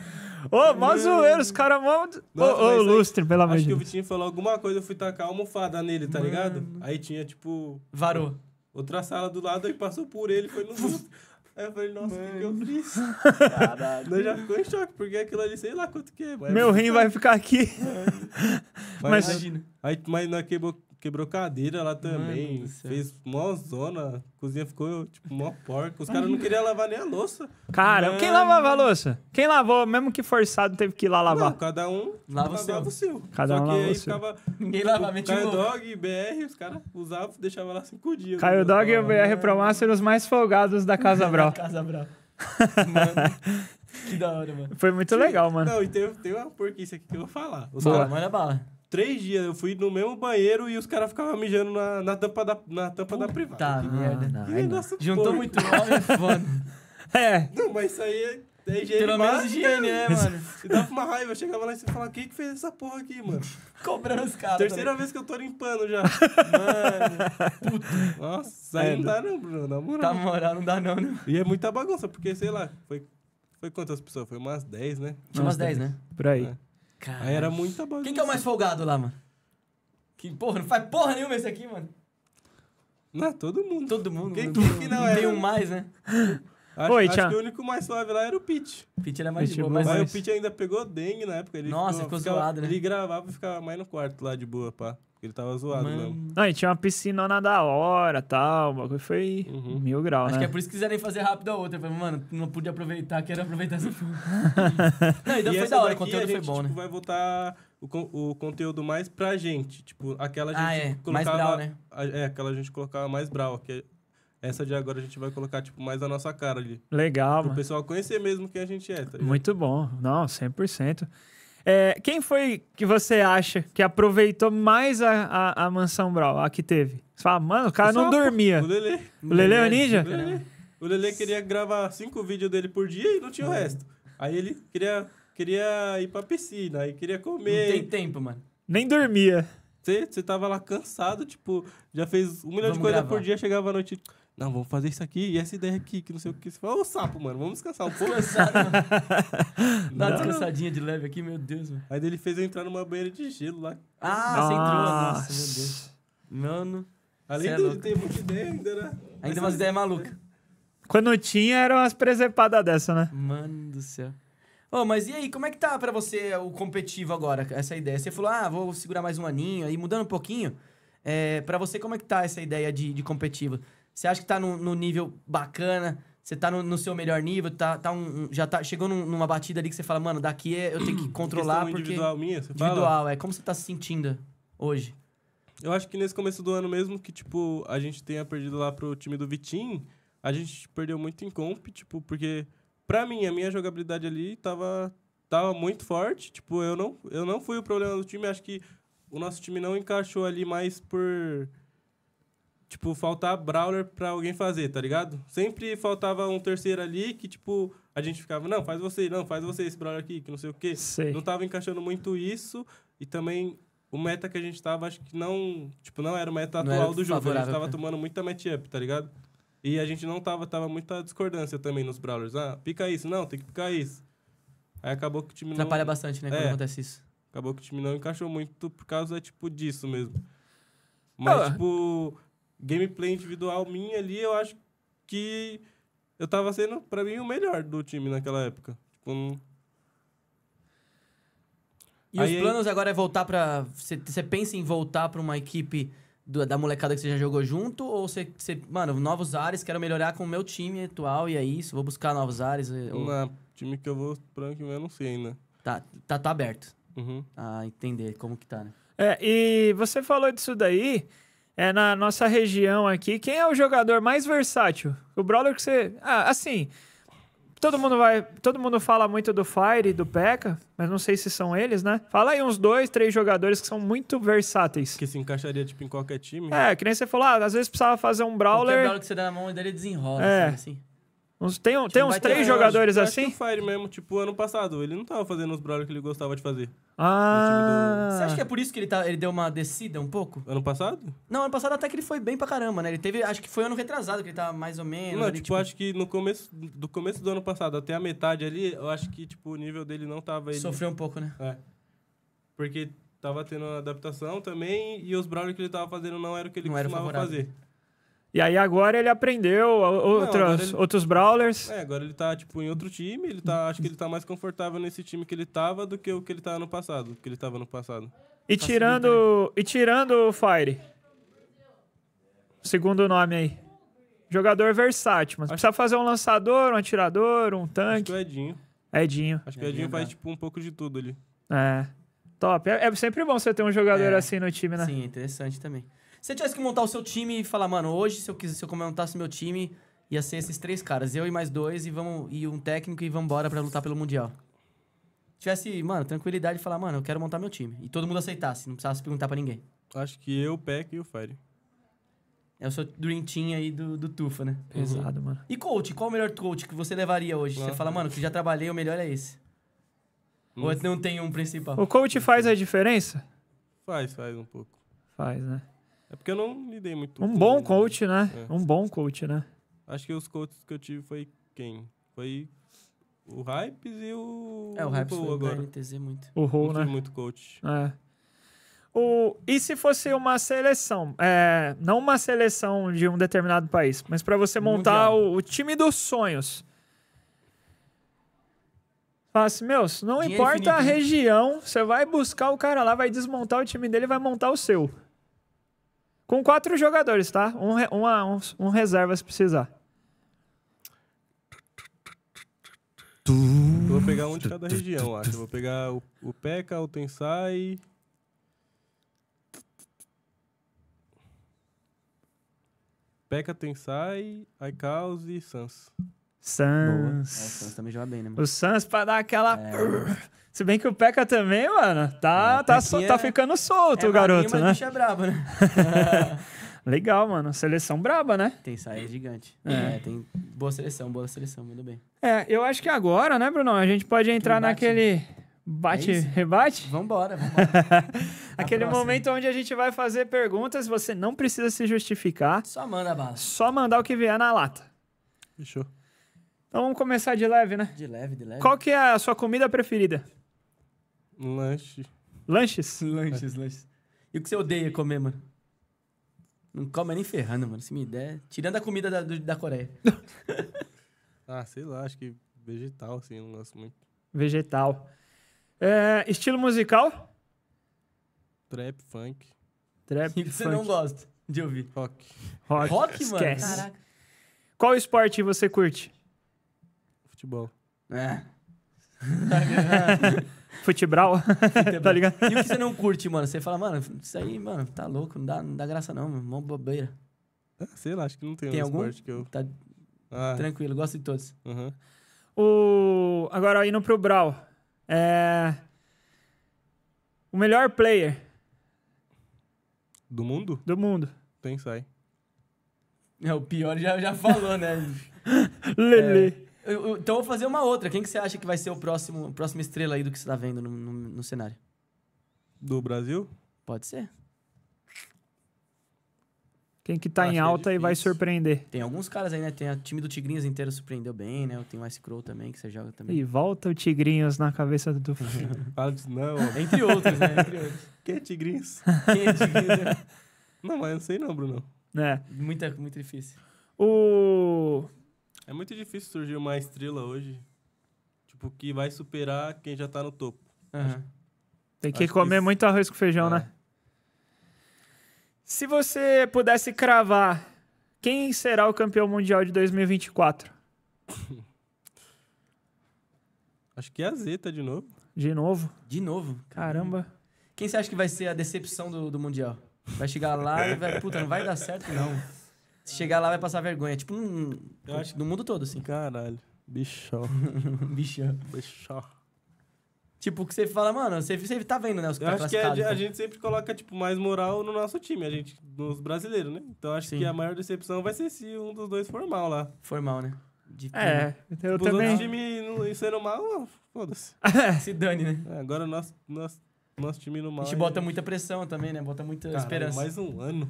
Ô, oh, mó zoeiro, os caras mó. Ô, lustre, pelo amor de Deus. Acho que o Vitinho falou alguma coisa, eu fui tacar a almofada nele, tá Mano. ligado? Aí tinha, tipo. Varou. Outra sala do lado, aí passou por ele, foi no. Aí eu falei, nossa, o que, que eu fiz? Caralho. já ficou em choque, porque aquilo ali, sei lá quanto que é. Meu é rim vai ficar aqui. Mas, mas, imagina. Aí, mas nós quebrou quebrou cadeira lá também. fez mó zona. A cozinha ficou, tipo, mó porca. Os caras não queriam lavar nem a louça. Cara, quem lavava a louça? Quem lavou, mesmo que forçado, teve que ir lá lavar? Não, cada um lava o seu. seu. Cada Só um lava o seu. Ficava, Ninguém lavava, mentira. Tipo, Caio Dog e BR, os caras usavam, deixavam lá cinco dias. Caio Dog e o BR Promaster eram os mais folgados da Casa Bro. Casa Bro. Mano, que da hora, mano. Foi muito Sim. legal, mano. Não, e tem, tem uma porquice aqui que eu vou falar. Os caras... Manda bala três dias eu fui no mesmo banheiro e os caras ficavam mijando na, na tampa da, na tampa Puta da privada. Tá, merda. Ah, não, que negócio não. Juntou muito homem, é foda. É. Não, mas isso aí é, é Pelo menos higiene, né, né mano. E dava uma raiva, eu chegava lá e você falava, quem que fez essa porra aqui, mano? Cobrando os caras. Terceira também. Tá vez que eu tô limpando já. mano. Puta. Nossa, aí é, não dá não, Bruno, na moral. Tá moral, não dá não, né? E é muita bagunça, porque, sei lá, foi, foi quantas pessoas? Foi umas 10, né? Tinha umas 10, né? Por aí. É. Aí era muita bagunça. Quem que é o mais folgado lá, mano? Que porra, não faz porra nenhuma esse aqui, mano. Não, é todo mundo. Todo mundo. Quem mano, né? que não, não é? Tem um mais, né? Acho, Oi, acho que o único mais suave lá era o Pete. Pete era mais Pitch de boa. Mas, mas, o Pete ainda pegou dengue na época. Ele Nossa, ficou, zoado, né? Ele gravava e ficava mais no quarto lá de boa, pá. Ele tava zoado Mano. mesmo. Não, e tinha uma piscinona da hora tal. O bagulho foi uhum. mil graus. Acho né? que é por isso que quiserem fazer rápido a outra. Falei, Mano, não pude aproveitar, quero aproveitar essa Não, então e foi da hora, o conteúdo gente, foi bom, tipo, né? vai voltar o, o conteúdo mais pra gente. Tipo, aquela ah, gente ah, é. colocava. Mais brau, né? É, aquela gente colocava mais brau. Que é essa de agora a gente vai colocar, tipo, mais a nossa cara ali. Legal. Pro mano. pessoal conhecer mesmo quem a gente é. Tá Muito bom. Não, 100%. É, quem foi que você acha que aproveitou mais a, a, a mansão Brawl, a que teve? Você fala, mano, o cara não dormia. O Lele. O Lele é o ninja? O Lele. o Lele queria gravar cinco vídeos dele por dia e não tinha o é. resto. Aí ele queria, queria ir pra piscina, aí queria comer. Não tem tempo, mano. Nem dormia. Você tava lá cansado, tipo, já fez um milhão Vamos de coisas por dia, chegava à noite. Não, vamos fazer isso aqui e essa ideia aqui, que não sei o que. Você fala, ô sapo, mano, vamos descansar um pouco. Descansar, Dá uma descansadinha de leve aqui, meu Deus, mano. Aí ele fez eu entrar numa banheira de gelo lá. Ah, nossa. você entrou, nossa, meu Deus. Mano. Além é de é muita ideia, ainda né Ainda umas é ideias malucas. Quando tinha, eram umas presepadas dessa, né? Mano do céu. Ô, oh, mas e aí, como é que tá pra você o competitivo agora, essa ideia? Você falou, ah, vou segurar mais um aninho, aí mudando um pouquinho. É, pra você, como é que tá essa ideia de, de competitivo? Você acha que tá num, nível bacana? Você tá no, no, seu melhor nível? Tá, tá um, já tá, chegou num, numa batida ali que você fala, mano, daqui é, eu tenho que controlar porque... individual minha, você Individual, fala? é. Como você tá se sentindo hoje? Eu acho que nesse começo do ano mesmo, que, tipo, a gente tenha perdido lá pro time do Vitim, a gente perdeu muito em comp, tipo, porque... Pra mim, a minha jogabilidade ali tava, tava muito forte. Tipo, eu não, eu não fui o problema do time. Acho que o nosso time não encaixou ali mais por tipo, faltar brawler pra alguém fazer, tá ligado? Sempre faltava um terceiro ali que, tipo, a gente ficava, não, faz você, não, faz você esse brawler aqui, que não sei o quê. Sei. Não tava encaixando muito isso e também o meta que a gente tava, acho que não, tipo, não era o meta não atual do jogo. Favorável, a gente tava né? tomando muita matchup, tá ligado? E a gente não tava, tava muita discordância também nos brawlers. Ah, pica isso, não, tem que picar isso. Aí acabou que o time Atrapalha bastante, né, é, quando acontece isso. Acabou que o time não encaixou muito por causa, tipo, disso mesmo. Mas, ah, tipo gameplay individual minha ali, eu acho que eu tava sendo, para mim, o melhor do time naquela época. Tipo, um... E aí, os planos aí... agora é voltar para Você pensa em voltar para uma equipe do, da molecada que você já jogou junto? Ou você, Mano, novos ares, quero melhorar com o meu time atual e é isso, vou buscar novos ares? Ou... Não, time que eu vou pro que eu não sei ainda. Tá, tá, tá aberto. Uhum. A ah, entender como que tá, né? É, e você falou disso daí é na nossa região aqui, quem é o jogador mais versátil? O Brawler que você. Ah, assim. Todo mundo vai. Todo mundo fala muito do Fire e do P.E.K.K.A., mas não sei se são eles, né? Fala aí uns dois, três jogadores que são muito versáteis. Que se encaixaria, tipo, em qualquer time. É, que nem você falou, ah, às vezes precisava fazer um Brawler. O brawler que você dá na mão dele desenrola, é. assim. assim. Uns, tem um, tem uns três jogadores acho, assim? Acho que assim? o Fire mesmo, tipo, ano passado. Ele não tava fazendo os brawlers que ele gostava de fazer. Ah! Do... Você acha que é por isso que ele, tá, ele deu uma descida um pouco? Ano passado? Não, ano passado até que ele foi bem pra caramba, né? Ele teve, acho que foi ano retrasado que ele tava tá mais ou menos. Não, ali, tipo, tipo, acho que no começo, do começo do ano passado até a metade ali, eu acho que, tipo, o nível dele não tava... Ele... Sofreu um pouco, né? É. Porque tava tendo adaptação também e os brawlers que ele tava fazendo não era o que ele não costumava fazer. E aí agora ele aprendeu outros, Não, outros brawlers. É, agora ele tá, tipo, em outro time. Ele tá, acho que ele tá mais confortável nesse time que ele tava do que o que ele tava no passado. Que ele tava no passado. E tá tirando. E tirando o Fire. Segundo nome aí. Jogador versátil, mas acho... precisa fazer um lançador, um atirador, um tanque. Acho que o Edinho. Edinho. Acho que o é Edinho faz, tipo, um pouco de tudo ali. É. Top. É, é sempre bom você ter um jogador é. assim no time, né? Sim, é interessante também você tivesse que montar o seu time e falar, mano, hoje se eu quisesse, se eu montasse meu time, ia ser esses três caras, eu e mais dois e vamos e um técnico e vamos embora para lutar pelo mundial. Tivesse, mano, tranquilidade e falar, mano, eu quero montar meu time e todo mundo aceitasse, não precisasse perguntar para ninguém. Acho que eu, o Peck e o Fire. É o seu dream team aí do, do Tufa, né? Uhum. Pesado, uhum. mano. E coach, qual o melhor coach que você levaria hoje? Claro. Você fala, mano, que já trabalhei, o melhor é esse. Hum. Ou não tem um principal? O coach faz a diferença? Faz, faz um pouco. Faz, né? É porque eu não lidei muito. Um bom né? coach, né? É. Um bom coach, né? Acho que os coaches que eu tive foi quem? Foi o Hypes e o. É, o, o Hypes Paul foi agora. O muito. O Rô, né? muito coach. É. O, e se fosse uma seleção? É, não uma seleção de um determinado país, mas para você montar o, o, time dos sonhos. Fala assim, meus, não Dinheiro importa infinito. a né? região, você vai buscar o cara lá, vai desmontar o time dele e vai montar o seu. Com quatro jogadores, tá? Um, um, um, um reserva se precisar. Eu vou pegar um de cada região, acho. Eu vou pegar o, o P.E.K.K.A, o Tensai... P.E.K.K.A, Tensai, Aikaus e Sans. Sans. É, o Sans também joga bem, né, mano? O Sans pra dar aquela. É. Se bem que o Peca também, mano, tá, é, tá, so, é tá ficando solto é o garoto, né? Bicho é brabo, né? Legal, mano. Seleção braba, né? Tem saia gigante. É. é tem boa seleção, boa seleção, muito bem. É, eu acho que agora, né, Bruno? A gente pode entrar naquele. Bate, é rebate? Vambora, vambora. Aquele próxima. momento onde a gente vai fazer perguntas, você não precisa se justificar. Só manda bala. Só mandar o que vier na lata. Fechou. Então vamos começar de leve, né? De leve, de leve. Qual que é a sua comida preferida? Lanche. Lanches? Lanches, lanches. E o que você odeia comer, mano? Não come nem ferrando, mano. Se me der. Tirando a comida da, da Coreia. ah, sei lá, acho que vegetal, assim, eu não gosto muito. Vegetal. É, estilo musical? Trap, funk. Trap. funk. você não gosta de ouvir? Rock. Rock, Rock mano. Esquece. Caraca. Qual esporte você curte? futebol. É. Futebral, tá ligado? E o que você não curte, mano? Você fala, mano, isso aí, mano, tá louco, não dá, não dá graça não, mano. Mó bobeira. Ah, sei lá, acho que não tem, tem um algum? esporte que eu... Tá ah. tranquilo, gosto de todos. Uhum. O... Agora, indo pro Brawl. É... O melhor player... Do mundo? Do mundo. Tem, sai. É, o pior já, já falou, né? Lele. É... Eu, eu, então eu vou fazer uma outra. Quem que você acha que vai ser o próximo próxima estrela aí do que você tá vendo no, no, no cenário? Do Brasil? Pode ser. Quem que tá Acho em é alta é e vai surpreender. Tem alguns caras aí, né? Tem o time do Tigrinhos inteiro surpreendeu bem, né? Tem o Ice Crow também, que você joga também. E volta o Tigrinhos na cabeça do Fala disso, ah, não. Entre outros, né? Entre outros. Quem é Tigrinhos? Quem é Tigrinhos? Né? não, mas eu não sei não, Bruno. É. muito difícil. O... É muito difícil surgir uma estrela hoje, tipo, que vai superar quem já tá no topo. Uhum. Acho... Tem que Acho comer que isso... muito arroz com feijão, é. né? Se você pudesse cravar, quem será o campeão mundial de 2024? Acho que é a Zeta tá de novo. De novo? De novo. Caramba. Quem você acha que vai ser a decepção do, do Mundial? Vai chegar lá e vai, puta, não vai dar certo, não. Se chegar lá, vai passar vergonha. Tipo, num, Eu acho... no mundo todo, assim. Caralho. Bichão. Bichão. Bichão. Tipo, que você fala, mano, você, você tá vendo, né? Os eu acho que é a, a, então. gente sempre coloca, tipo, mais moral no nosso time, a gente, nos brasileiros, né? Então acho Sim. que a maior decepção vai ser se um dos dois for mal lá. For mal, né? De é, time. eu tipo, também. Os outros times sendo mal, foda-se. É, se dane, né? É, agora o nosso, nosso, nosso time no mal. A gente é bota gente... muita pressão também, né? Bota muita Caralho, esperança. Mais um ano.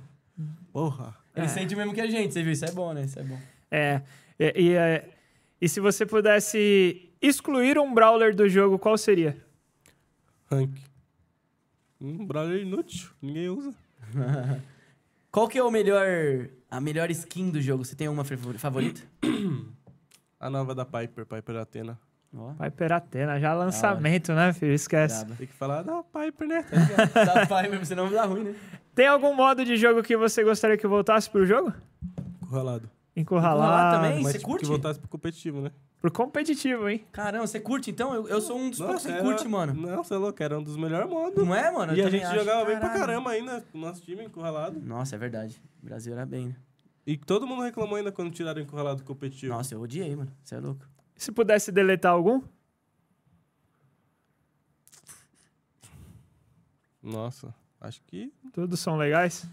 Porra. Ele é. sente mesmo que a gente, você viu? Isso é bom, né? Isso é bom. É. E, e, é, e se você pudesse excluir um brawler do jogo, qual seria? Rank. Um brawler inútil, ninguém usa. qual que é o melhor. A melhor skin do jogo? Você tem uma favorita? a nova da Piper, Piper Atena. Oh. Piper Atena, já lançamento, ah, né, filho? Esquece. Tem que falar da Piper, né? da Piper, senão dá ruim, né? Tem algum modo de jogo que você gostaria que voltasse pro jogo? Encurralado. Encurralado. Encurralado também? Mas Você tipo, curte? que voltasse pro competitivo, né? Pro competitivo, hein? Caramba, você curte então? Eu, eu sou um dos poucos que curte, mano. Não, você é louco, era um dos melhores modos. Não é, mano? E a gente acho. jogava bem pra caramba ainda, o nosso time encurralado. Nossa, é verdade. O Brasil era bem, né? E todo mundo reclamou ainda quando tiraram o encurralado do competitivo. Nossa, eu odiei, mano. Você é louco. Se pudesse deletar algum? Nossa. Acho que. Todos são legais?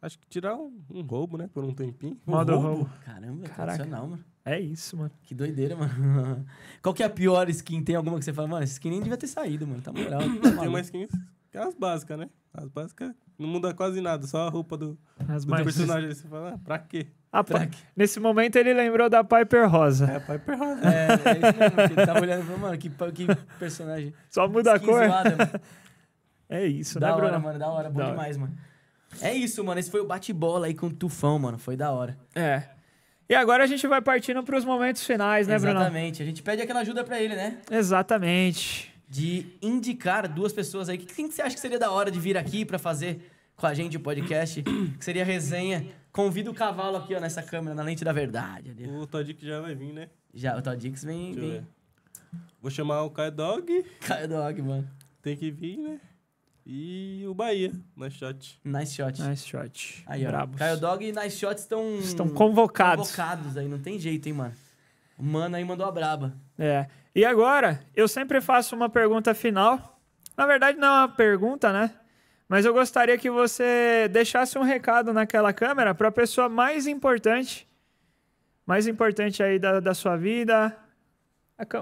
Acho que tirar um, um roubo, né? Por um tempinho. Um Modo roubo. roubo. Caramba, é Caraca. mano. É isso, mano. Que doideira, mano. Qual que é a pior skin? Tem alguma que você fala, mano, essa skin nem devia ter saído, mano. Tá moral. Tá tem uma skin que é as básicas, né? As básicas não muda quase nada, só a roupa do, as do mais... personagem. Você fala, ah, pra quê? Ah, pra quê? Nesse momento ele lembrou da Piper Rosa. É, a Piper Rosa. É, é isso mesmo. Ele tava olhando e falou, mano, que, que personagem. Só muda a cor. Zoada, é isso, né, da né, hora, mano, da hora, bom da demais, hora. mano. É isso, mano, esse foi o bate-bola aí com o Tufão, mano, foi da hora. É. E agora a gente vai partindo para os momentos finais, né, Bruno? Exatamente, a gente pede aquela ajuda para ele, né? Exatamente. De indicar duas pessoas aí. Quem que você acha que seria da hora de vir aqui para fazer com a gente o podcast? que seria resenha. Convida o cavalo aqui, ó, nessa câmera, na lente da verdade. Ali. O Todix já vai vir, né? Já, o Todix vem. vem. Vou chamar o Caio Dog. Dog, mano. Tem que vir, né? E o Bahia, nice shot. Nice shot. Nice shot. Aí, ó. Brabos. Caio Dog e nice shot estão. Estão convocados. Convocados aí, não tem jeito, hein, mano. O mano aí mandou a braba. É. E agora, eu sempre faço uma pergunta final. Na verdade, não é uma pergunta, né? Mas eu gostaria que você deixasse um recado naquela câmera para a pessoa mais importante. Mais importante aí da, da sua vida.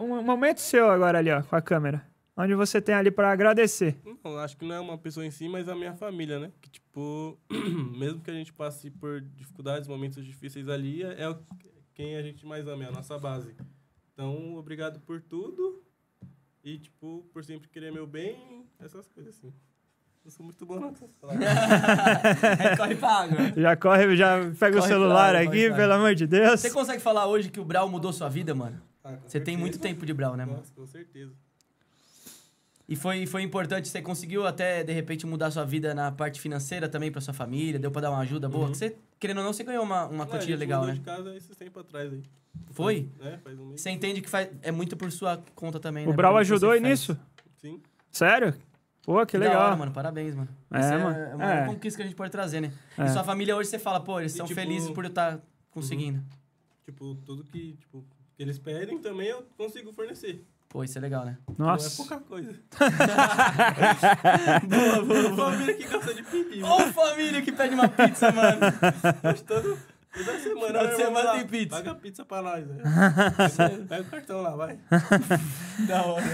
Um momento seu agora ali, ó, com a câmera onde você tem ali para agradecer? Não, acho que não é uma pessoa em si, mas a minha família, né? Que, tipo, mesmo que a gente passe por dificuldades, momentos difíceis ali, é, é quem a gente mais ama, é a nossa base. Então, obrigado por tudo e, tipo, por sempre querer meu bem, essas coisas assim. Eu sou muito bom nessas palavras. corre pra água. Já corre, já pega corre o celular água, aqui, pelo amor de Deus. Você consegue falar hoje que o Brau mudou sua vida, mano? Ah, Você certeza. tem muito tempo de Brau, né, mano? com certeza. E foi, foi importante, você conseguiu até, de repente, mudar sua vida na parte financeira também pra sua família, deu pra dar uma ajuda boa? Uhum. Você, querendo ou não, você ganhou uma, uma é, quantia legal, né? de casa esses tempos atrás aí. Foi? É, faz um mês. Você entende que faz, é muito por sua conta também, O né? Brau ajudou aí nisso? Sim. Sério? Pô, que, que legal. Hora, mano. Parabéns, mano. É, Essa é mano. é uma é. conquista que a gente pode trazer, né? É. E sua família hoje você fala, pô, eles são tipo, felizes por eu estar tá conseguindo. Uhum. Tipo, tudo que, tipo, que eles pedem também eu consigo fornecer. Pô, isso é legal, né? Nossa. Pô, é pouca coisa. boa, boa, boa. Família que gosta de pedir. Ô oh, família que pede uma pizza, mano. todo, toda semana. Final semana tem pizza. Paga pizza pra nós. Né? Pega o cartão lá, vai. da hora.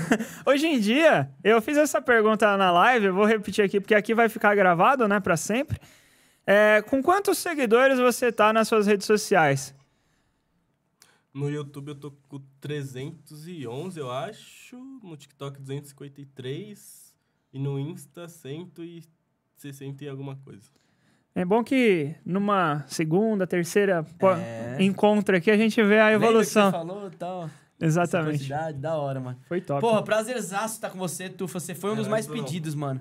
Hoje em dia, eu fiz essa pergunta na live, eu vou repetir aqui, porque aqui vai ficar gravado, né, pra sempre. É, com quantos seguidores você tá nas suas redes sociais? No YouTube eu tô com 311, eu acho. No TikTok 253. E no Insta 160 e alguma coisa. É bom que numa segunda, terceira é. encontro aqui a gente vê a evolução. que você falou tal. Exatamente. da hora, mano. Foi top. Porra, prazerzaço estar com você, Tufa. Você foi um dos é, mais pedidos, mano.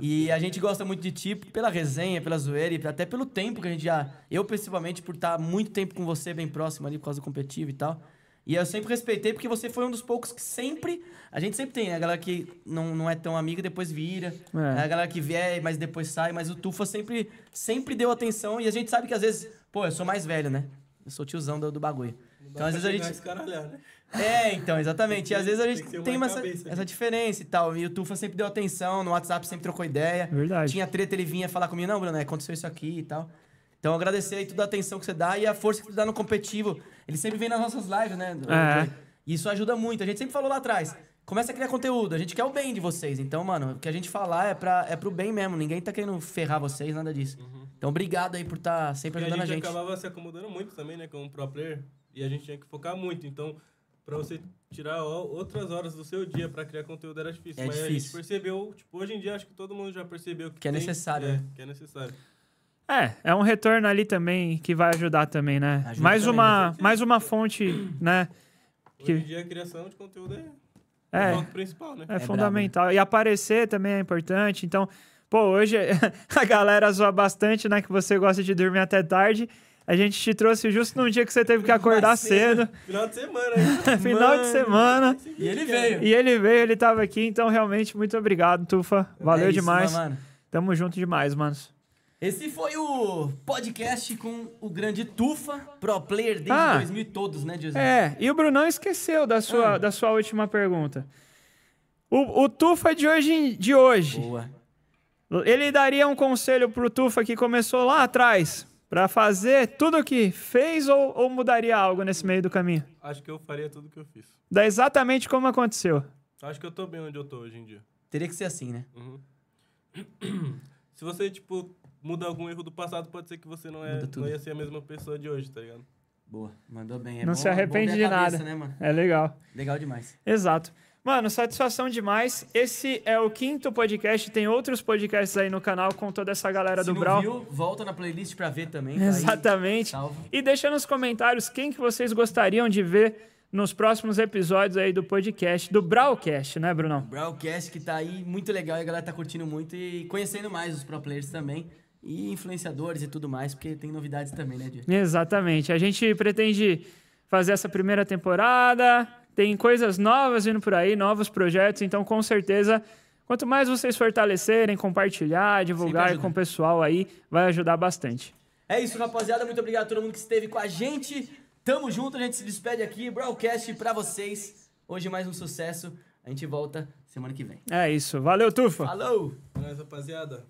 E a gente gosta muito de ti pela resenha, pela zoeira e até pelo tempo que a gente já. Eu, principalmente, por estar muito tempo com você, bem próximo ali, por causa do competitivo e tal. E eu sempre respeitei porque você foi um dos poucos que sempre. A gente sempre tem, né? A galera que não, não é tão amiga depois vira. É. A galera que vier, mas depois sai. Mas o Tufa sempre, sempre deu atenção. E a gente sabe que às vezes. Pô, eu sou mais velho, né? Eu sou tiozão do, do bagulho. Então às vezes a gente. Né? É, então, exatamente. e às vezes a gente tem, tem uma essa, essa, diferença e tal. E o Tufa sempre deu atenção, no WhatsApp sempre trocou ideia. Verdade. Tinha treta, ele vinha falar comigo, não, Bruno, aconteceu isso aqui e tal. Então, agradecer aí toda a atenção que você dá e a força que você dá no competitivo. Ele sempre vem nas nossas lives, né? É. E isso ajuda muito. A gente sempre falou lá atrás. Começa a criar conteúdo, a gente quer o bem de vocês. Então, mano, o que a gente falar é, pra, é pro bem mesmo. Ninguém tá querendo ferrar vocês, nada disso. Uhum. Então, obrigado aí por estar tá sempre ajudando a gente. A gente acabava se acomodando muito também, né, como pro player. E a gente tinha que focar muito. Então, para você tirar outras horas do seu dia para criar conteúdo era difícil. É mas difícil. a gente percebeu, tipo, hoje em dia acho que todo mundo já percebeu que, que é necessário. É, né? que é necessário. É, é um retorno ali também que vai ajudar também, né? Ajuda mais também, né, uma, mais uma fonte, né? Que... Hoje em dia a criação de conteúdo é é, o principal, né? É, é né? fundamental. Bravo. E aparecer também é importante. Então, pô, hoje a galera zoa bastante, né? Que você gosta de dormir até tarde. A gente te trouxe justo num dia que você teve que acordar cedo. Final de semana, hein? Final Mano. de semana. E ele é. veio. E ele veio, ele tava aqui. Então, realmente, muito obrigado, Tufa. É Valeu é isso, demais. Mano. Tamo junto demais, manos. Esse foi o podcast com o grande Tufa, pro player desde ah, 2000 todos, né, José? É, e o Brunão esqueceu da sua, ah. da sua última pergunta. O, o Tufa de hoje, de hoje. Boa. Ele daria um conselho pro Tufa que começou lá atrás, para fazer tudo o que fez ou, ou, mudaria algo nesse meio do caminho? Acho que eu faria tudo o que eu fiz. Da exatamente como aconteceu. Acho que eu tô bem onde eu tô hoje em dia. Teria que ser assim, né? Uhum. Se você, tipo, muda algum erro do passado, pode ser que você não, é, não ia ser a mesma pessoa de hoje, tá ligado? Boa, mandou bem. É não bom, se é arrepende de cabeça, nada. Né, é legal. Legal demais. Exato. Mano, satisfação demais. Esse é o quinto podcast. Tem outros podcasts aí no canal com toda essa galera Se do Brawl. Viu, volta na playlist para ver também. Tá Exatamente. Aí, e deixa nos comentários quem que vocês gostariam de ver nos próximos episódios aí do podcast, do Brawlcast, né, Brunão? Brawlcast que tá aí muito legal e a galera tá curtindo muito e conhecendo mais os pro players também e influenciadores e tudo mais, porque tem novidades também, né, Diego? Exatamente. A gente pretende fazer essa primeira temporada, tem coisas novas vindo por aí, novos projetos, então com certeza, quanto mais vocês fortalecerem, compartilhar, divulgar com o pessoal aí, vai ajudar bastante. É isso, rapaziada. Muito obrigado a todo mundo que esteve com a gente. Tamo junto, a gente se despede aqui. Broadcast para vocês. Hoje mais um sucesso. A gente volta semana que vem. É isso. Valeu, Tufa. Falou. É nóis, rapaziada.